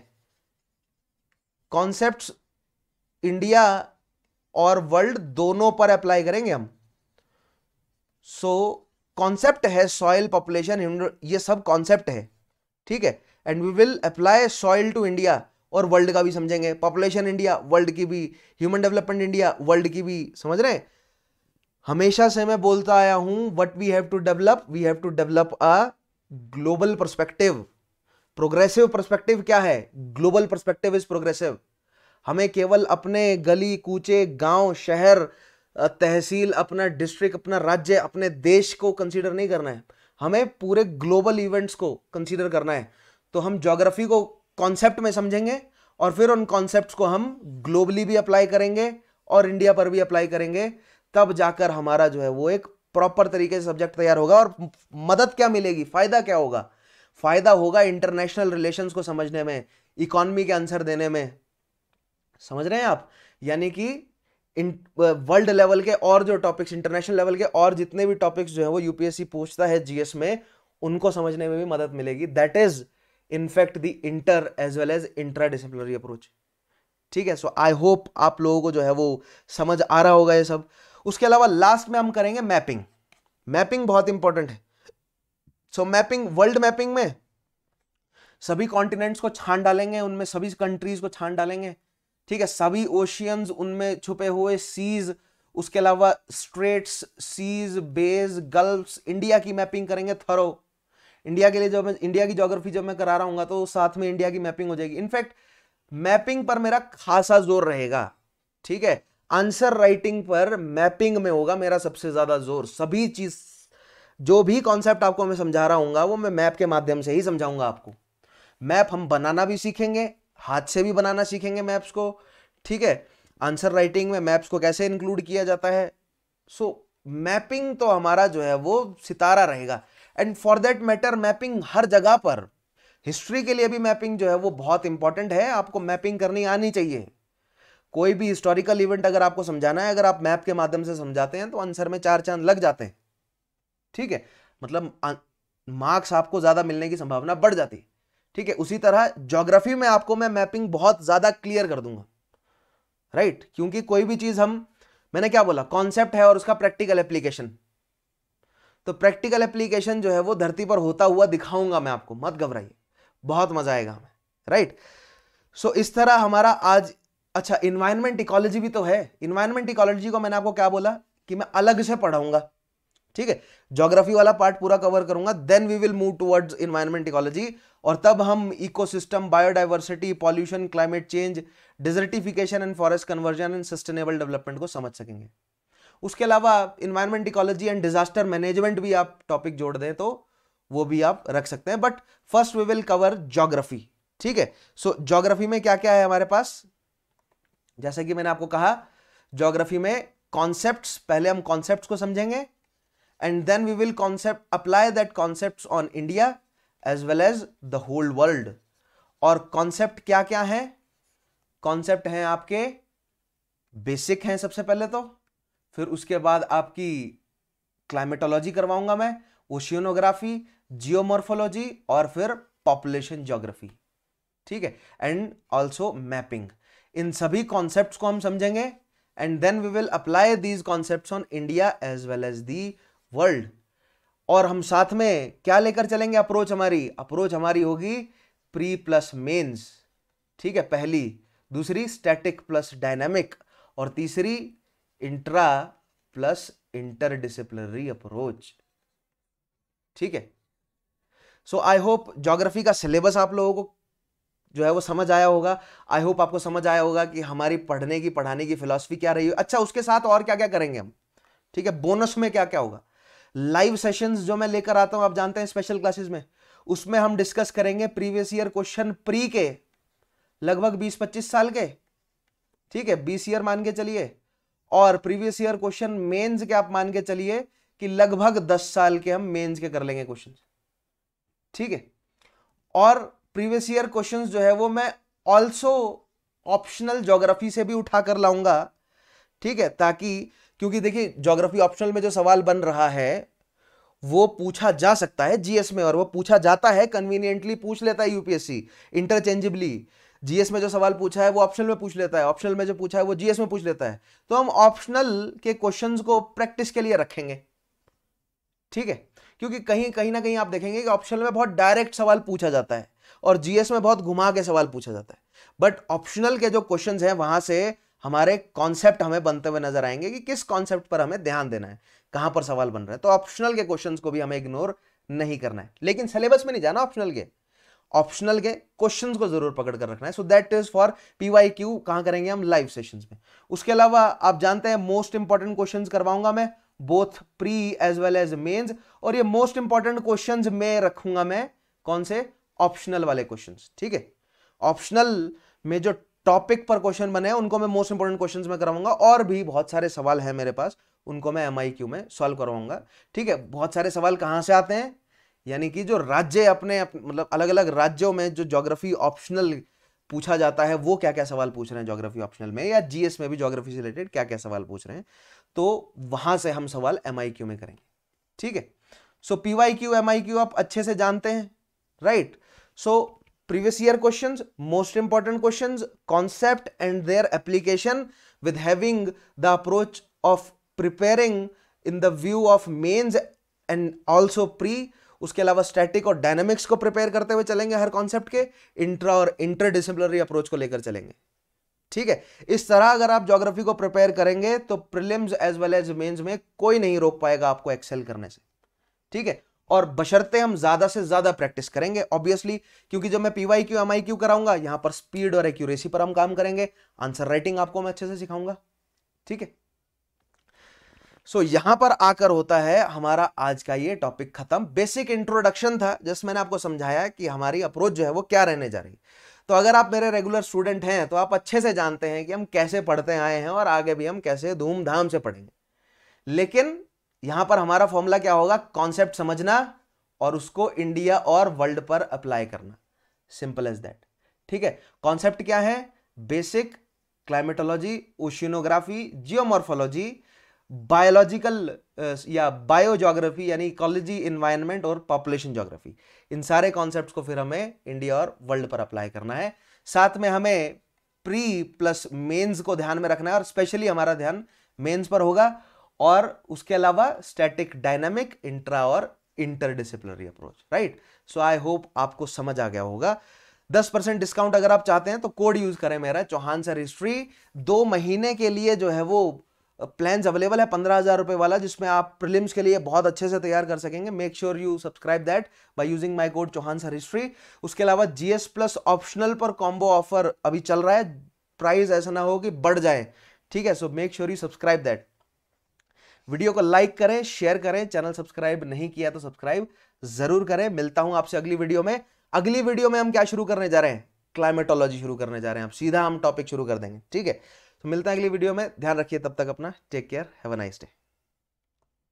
कॉन्सेप्ट इंडिया और वर्ल्ड दोनों पर अप्लाई करेंगे हम सो कॉन्सेप्ट है सॉइल पॉपुलेशन ये सब कॉन्सेप्ट है ठीक है and we will apply soil to India और वर्ल्ड का भी समझेंगे पॉपुलेशन इंडिया वर्ल्ड की भी ह्यूमन डेवलपमेंट इंडिया वर्ल्ड की भी समझ रहे हैं हमेशा से मैं बोलता आया हूं what we have to develop we have to develop a global perspective progressive perspective क्या है ग्लोबल परस्पेक्टिव इज प्रोग्रेसिव हमें केवल अपने गली कूचे गांव शहर तहसील अपना डिस्ट्रिक्ट अपना राज्य अपने देश को कंसीडर नहीं करना है हमें पूरे ग्लोबल इवेंट्स को कंसीडर करना है तो हम जोग्राफी को कॉन्सेप्ट में समझेंगे और फिर उन कॉन्सेप्ट को हम ग्लोबली भी अप्लाई करेंगे और इंडिया पर भी अप्लाई करेंगे तब जाकर हमारा जो है वो एक प्रॉपर तरीके से सब्जेक्ट तैयार होगा और मदद क्या मिलेगी फायदा क्या होगा फायदा होगा इंटरनेशनल रिलेशन को समझने में इकोनॉमी के आंसर देने में समझ रहे हैं आप यानी कि वर्ल्ड लेवल के और जो टॉपिक्स इंटरनेशनल लेवल के और जितने भी टॉपिक्स जो है वो यूपीएससी पूछता है जीएस में उनको समझने में भी मदद मिलेगी that is in fact the inter as well as intra disciplinary approach ठीक है सो आई होप आप लोगों को जो है वो समझ आ रहा होगा ये सब उसके अलावा लास्ट में हम करेंगे मैपिंग मैपिंग बहुत इंपॉर्टेंट है सो मैपिंग वर्ल्ड मैपिंग में सभी कॉन्टिनेंट्स को छान डालेंगे उनमें सभी कंट्रीज को छान डालेंगे ठीक है सभी ओशियंस उनमें छुपे हुए सीज उसके अलावा straits seas bays gulfs India की मैपिंग करेंगे थरो इंडिया के लिए जब मैं इंडिया की जोग्राफी जब मैं करा रहा हूँ तो साथ में इंडिया की मैपिंग हो जाएगी इनफैक्ट मैपिंग पर मेरा खासा जोर रहेगा ठीक है आंसर राइटिंग पर मैपिंग में होगा मेरा सबसे ज़्यादा जोर सभी चीज़ जो भी कॉन्सेप्ट आपको मैं समझा रहा हूँ वो मैं मैप के माध्यम से ही समझाऊंगा आपको मैप हम बनाना भी सीखेंगे हाथ से भी बनाना सीखेंगे मैप्स को ठीक है आंसर राइटिंग में मैप्स को कैसे इंक्लूड किया जाता है सो so, मैपिंग तो हमारा जो है वो सितारा रहेगा and for that matter mapping हर जगह पर हिस्ट्री के लिए भी मैपिंग जो है वो बहुत इंपॉर्टेंट है आपको मैपिंग करनी आनी चाहिए कोई भी हिस्टोरिकल इवेंट अगर आपको समझाना है अगर आप मैप के माध्यम से समझाते हैं तो आंसर में चार चांद लग जाते हैं ठीक है मतलब मार्क्स अं, आपको ज़्यादा मिलने की संभावना बढ़ जाती है ठीक है उसी तरह ज्योग्राफी में आपको मैं मैपिंग बहुत ज़्यादा क्लियर कर दूंगा राइट क्योंकि कोई भी चीज़ हम मैंने क्या बोला कॉन्सेप्ट है और उसका प्रैक्टिकल एप्लीकेशन तो प्रैक्टिकल एप्लीकेशन जो है वो धरती पर होता हुआ दिखाऊंगा मैं आपको मत घबराइए बहुत मजा आएगा हमें राइट सो इस तरह हमारा आज अच्छा इन्वायरमेंट इकोलॉजी भी तो है इन्वायरमेंट इकोलॉजी को मैंने आपको क्या बोला कि मैं अलग से पढ़ाऊंगा ठीक है ज्योग्राफी वाला पार्ट पूरा कवर करूंगा then we will move towards environment ecology और तब हम ecosystem biodiversity pollution climate change desertification and forest conversion and sustainable development को समझ सकेंगे उसके अलावा environment ecology and disaster management भी आप टॉपिक जोड़ दें तो वो भी आप रख सकते हैं but first we will cover geography ठीक है सो so, ज्योग्राफी में क्या क्या है हमारे पास जैसे कि मैंने आपको कहा ज्योग्राफी में कॉन्सेप्ट पहले हम कॉन्सेप्ट को समझेंगे and then we will concept apply that concept on India as well as the whole world और कॉन्सेप्ट क्या क्या है कॉन्सेप्ट हैं आपके बेसिक हैं सबसे पहले तो फिर उसके बाद आपकी क्लाइमेटोलॉजी करवाऊंगा मैं ओशियोनोग्राफी जियोमोर्फोलॉजी और फिर पॉपुलेशन ज्योग्राफी ठीक है एंड ऑल्सो मैपिंग इन सभी कॉन्सेप्ट को हम समझेंगे and then we will apply these concept on India as well as the world और हम साथ में क्या लेकर चलेंगे अप्रोच हमारी अप्रोच हमारी होगी प्री प्लस मेन्स ठीक है पहली दूसरी स्टैटिक प्लस डायनेमिक और तीसरी इंट्रा प्लस इंटरडिसिप्लिनरी अप्रोच ठीक है सो आई होप ज्योग्राफी का सिलेबस आप लोगों को जो है वो समझ आया होगा आई होप आपको समझ आया होगा कि हमारी पढ़ने की पढ़ाने की फिलॉसफी क्या रही है अच्छा उसके साथ और क्या क्या करेंगे हम ठीक है बोनस में क्या क्या होगा लाइव सेशंस जो मैं लेकर आता हूं आप जानते हैं स्पेशल क्लासेस में उसमें हम डिस्कस करेंगे प्रीवियस ईयर क्वेश्चन प्री के लगभग 20-25 साल के ठीक है बीस ईयर मान के चलिए और प्रीवियस ईयर क्वेश्चन मेंस के आप मान के चलिए कि लगभग 10 साल के हम मेंस के कर लेंगे क्वेश्चन ठीक है और प्रीवियस ईयर क्वेश्चंस जो है वो मैं ऑल्सो ऑप्शनल जोग्राफी से भी उठा कर लाऊंगा ठीक है ताकि क्योंकि देखिए जोग्राफी ऑप्शनल में जो सवाल बन रहा है वो पूछा जा सकता है जीएस में और वो पूछा जाता है कन्वीनियंटली पूछ लेता है यूपीएससी इंटरचेंजेबली जीएस में जो सवाल पूछा है वो ऑप्शनल में पूछ लेता है ऑप्शनल में जो पूछा है वो जीएस में पूछ लेता है तो हम ऑप्शनल के क्वेश्चन को प्रैक्टिस के लिए रखेंगे ठीक है क्योंकि कहीं कहीं ना कहीं आप देखेंगे कि ऑप्शनल में बहुत डायरेक्ट सवाल पूछा जाता है और जीएस में बहुत घुमा के सवाल पूछा जाता है बट ऑप्शनल के जो क्वेश्चन हैं वहां से हमारे कॉन्सेप्ट हमें बनते हुए नजर आएंगे कि किस कॉन्सेप्ट पर हमें ध्यान देना है कहां पर सवाल बन रहा है तो ऑप्शनल के क्वेश्चन को भी हमें इग्नोर नहीं करना है लेकिन सिलेबस में नहीं जाना ऑप्शनल के ऑप्शनल के क्वेश्चंस को जरूर पकड़ कर रखना है so that is for P Y Q कहां करेंगे हम लाइव सेशंस में उसके अलावा आप जानते हैं मोस्ट इंपॉर्टेंट क्वेश्चंस करवाऊंगा मैं both pre as well as mains और ये मोस्ट इंपॉर्टेंट क्वेश्चंस में रखूंगा मैं कौन से ऑप्शनल वाले क्वेश्चन ठीक है ऑप्शनल में जो टॉपिक पर क्वेश्चन बने हैं उनको मैं मोस्ट इंपोर्टेंट क्वेश्चन में कराऊंगा और भी बहुत सारे सवाल हैं मेरे पास उनको मैं एम आई क्यू में सॉल्व करवाऊंगा ठीक है बहुत सारे सवाल कहाँ से आते हैं यानी कि जो राज्य अपने मतलब अलग अलग राज्यों में जो ज्योग्राफी ऑप्शनल पूछा जाता है वो क्या क्या सवाल पूछ रहे हैं ज्योग्राफी ऑप्शनल में या जीएस में भी ज्योग्राफी से रिलेटेड क्या क्या सवाल पूछ रहे हैं तो वहां से हम सवाल एम में करेंगे ठीक है so P Y Q M आप अच्छे से जानते हैं right right? So previous year questions most important questions concept and their application with having the approach of preparing in the view of mains and also pre उसके अलावा स्टैटिक और डायनेमिक्स को प्रिपेयर करते हुए चलेंगे हर कॉन्सेप्ट के इंट्रा और इंटर डिसिप्लिनरी अप्रोच को लेकर चलेंगे ठीक है इस तरह अगर आप ज्योग्राफी को प्रिपेयर करेंगे तो prelims as well as mains में कोई नहीं रोक पाएगा आपको एक्सेल करने से ठीक है और बशर्ते हम ज़्यादा से ज़्यादा प्रैक्टिस करेंगे ऑब्वियसली क्योंकि जब मैं P Y Q M I Q कराऊंगा यहां पर स्पीड और एक्यूरेसी पर हम काम करेंगे आंसर राइटिंग आपको मैं अच्छे से सिखाऊंगा ठीक है सो so, यहां पर आकर होता है हमारा आज का ये टॉपिक खत्म बेसिक इंट्रोडक्शन था जस्ट मैंने आपको समझाया कि हमारी अप्रोच जो है वो क्या रहने जा रही तो अगर आप मेरे रेगुलर स्टूडेंट हैं तो आप अच्छे से जानते हैं कि हम कैसे पढ़ते आए हैं और आगे भी हम कैसे धूमधाम से पढ़ेंगे लेकिन यहां पर हमारा फॉर्मूला क्या होगा कॉन्सेप्ट समझना और उसको इंडिया और वर्ल्ड पर अप्लाई करना सिंपल एज दैट ठीक है कॉन्सेप्ट क्या है basic climatology oceanography geomorphology biological या बायोजोग्राफी यानी इकोलॉजी इन्वायरमेंट और पॉपुलेशन जोग्राफी इन सारे कॉन्सेप्ट को फिर हमें इंडिया और वर्ल्ड पर अप्लाई करना है साथ में हमें प्री प्लस मेन्स को ध्यान में रखना है और स्पेशली हमारा ध्यान मेन्स पर होगा और उसके अलावा स्टैटिक डायनामिक इंट्रा और interdisciplinary approach right so I hope आपको समझ आ गया होगा दस परसेंट डिस्काउंट अगर आप चाहते हैं तो कोड यूज करें मेरा चौहान सर हिस्ट्री दो महीने के लिए जो है वो प्लान्स अवेलेबल है पंद्रह हज़ार रुपए वाला जिसमें आप प्रिलिम्स के लिए बहुत अच्छे से तैयार कर सकेंगे make sure you subscribe that by using my code Chauhan sir history उसके अलावा जीएस प्लस ऑप्शनल पर कॉम्बो ऑफर अभी चल रहा है प्राइस ऐसा ना हो कि बढ़ जाए ठीक है so make sure you subscribe that video को लाइक करें शेयर करें चैनल सब्सक्राइब नहीं किया तो सब्सक्राइब जरूर करें मिलता हूं आपसे अगली वीडियो में अगली वीडियो में हम क्या शुरू करने जा रहे हैं क्लाइमेटोलॉजी शुरू करने जा रहे हैं आप सीधा हम टॉपिक शुरू कर देंगे ठीक है तो मिलते हैं अगली वीडियो में ध्यान रखिए तब तक अपना take care have a nice day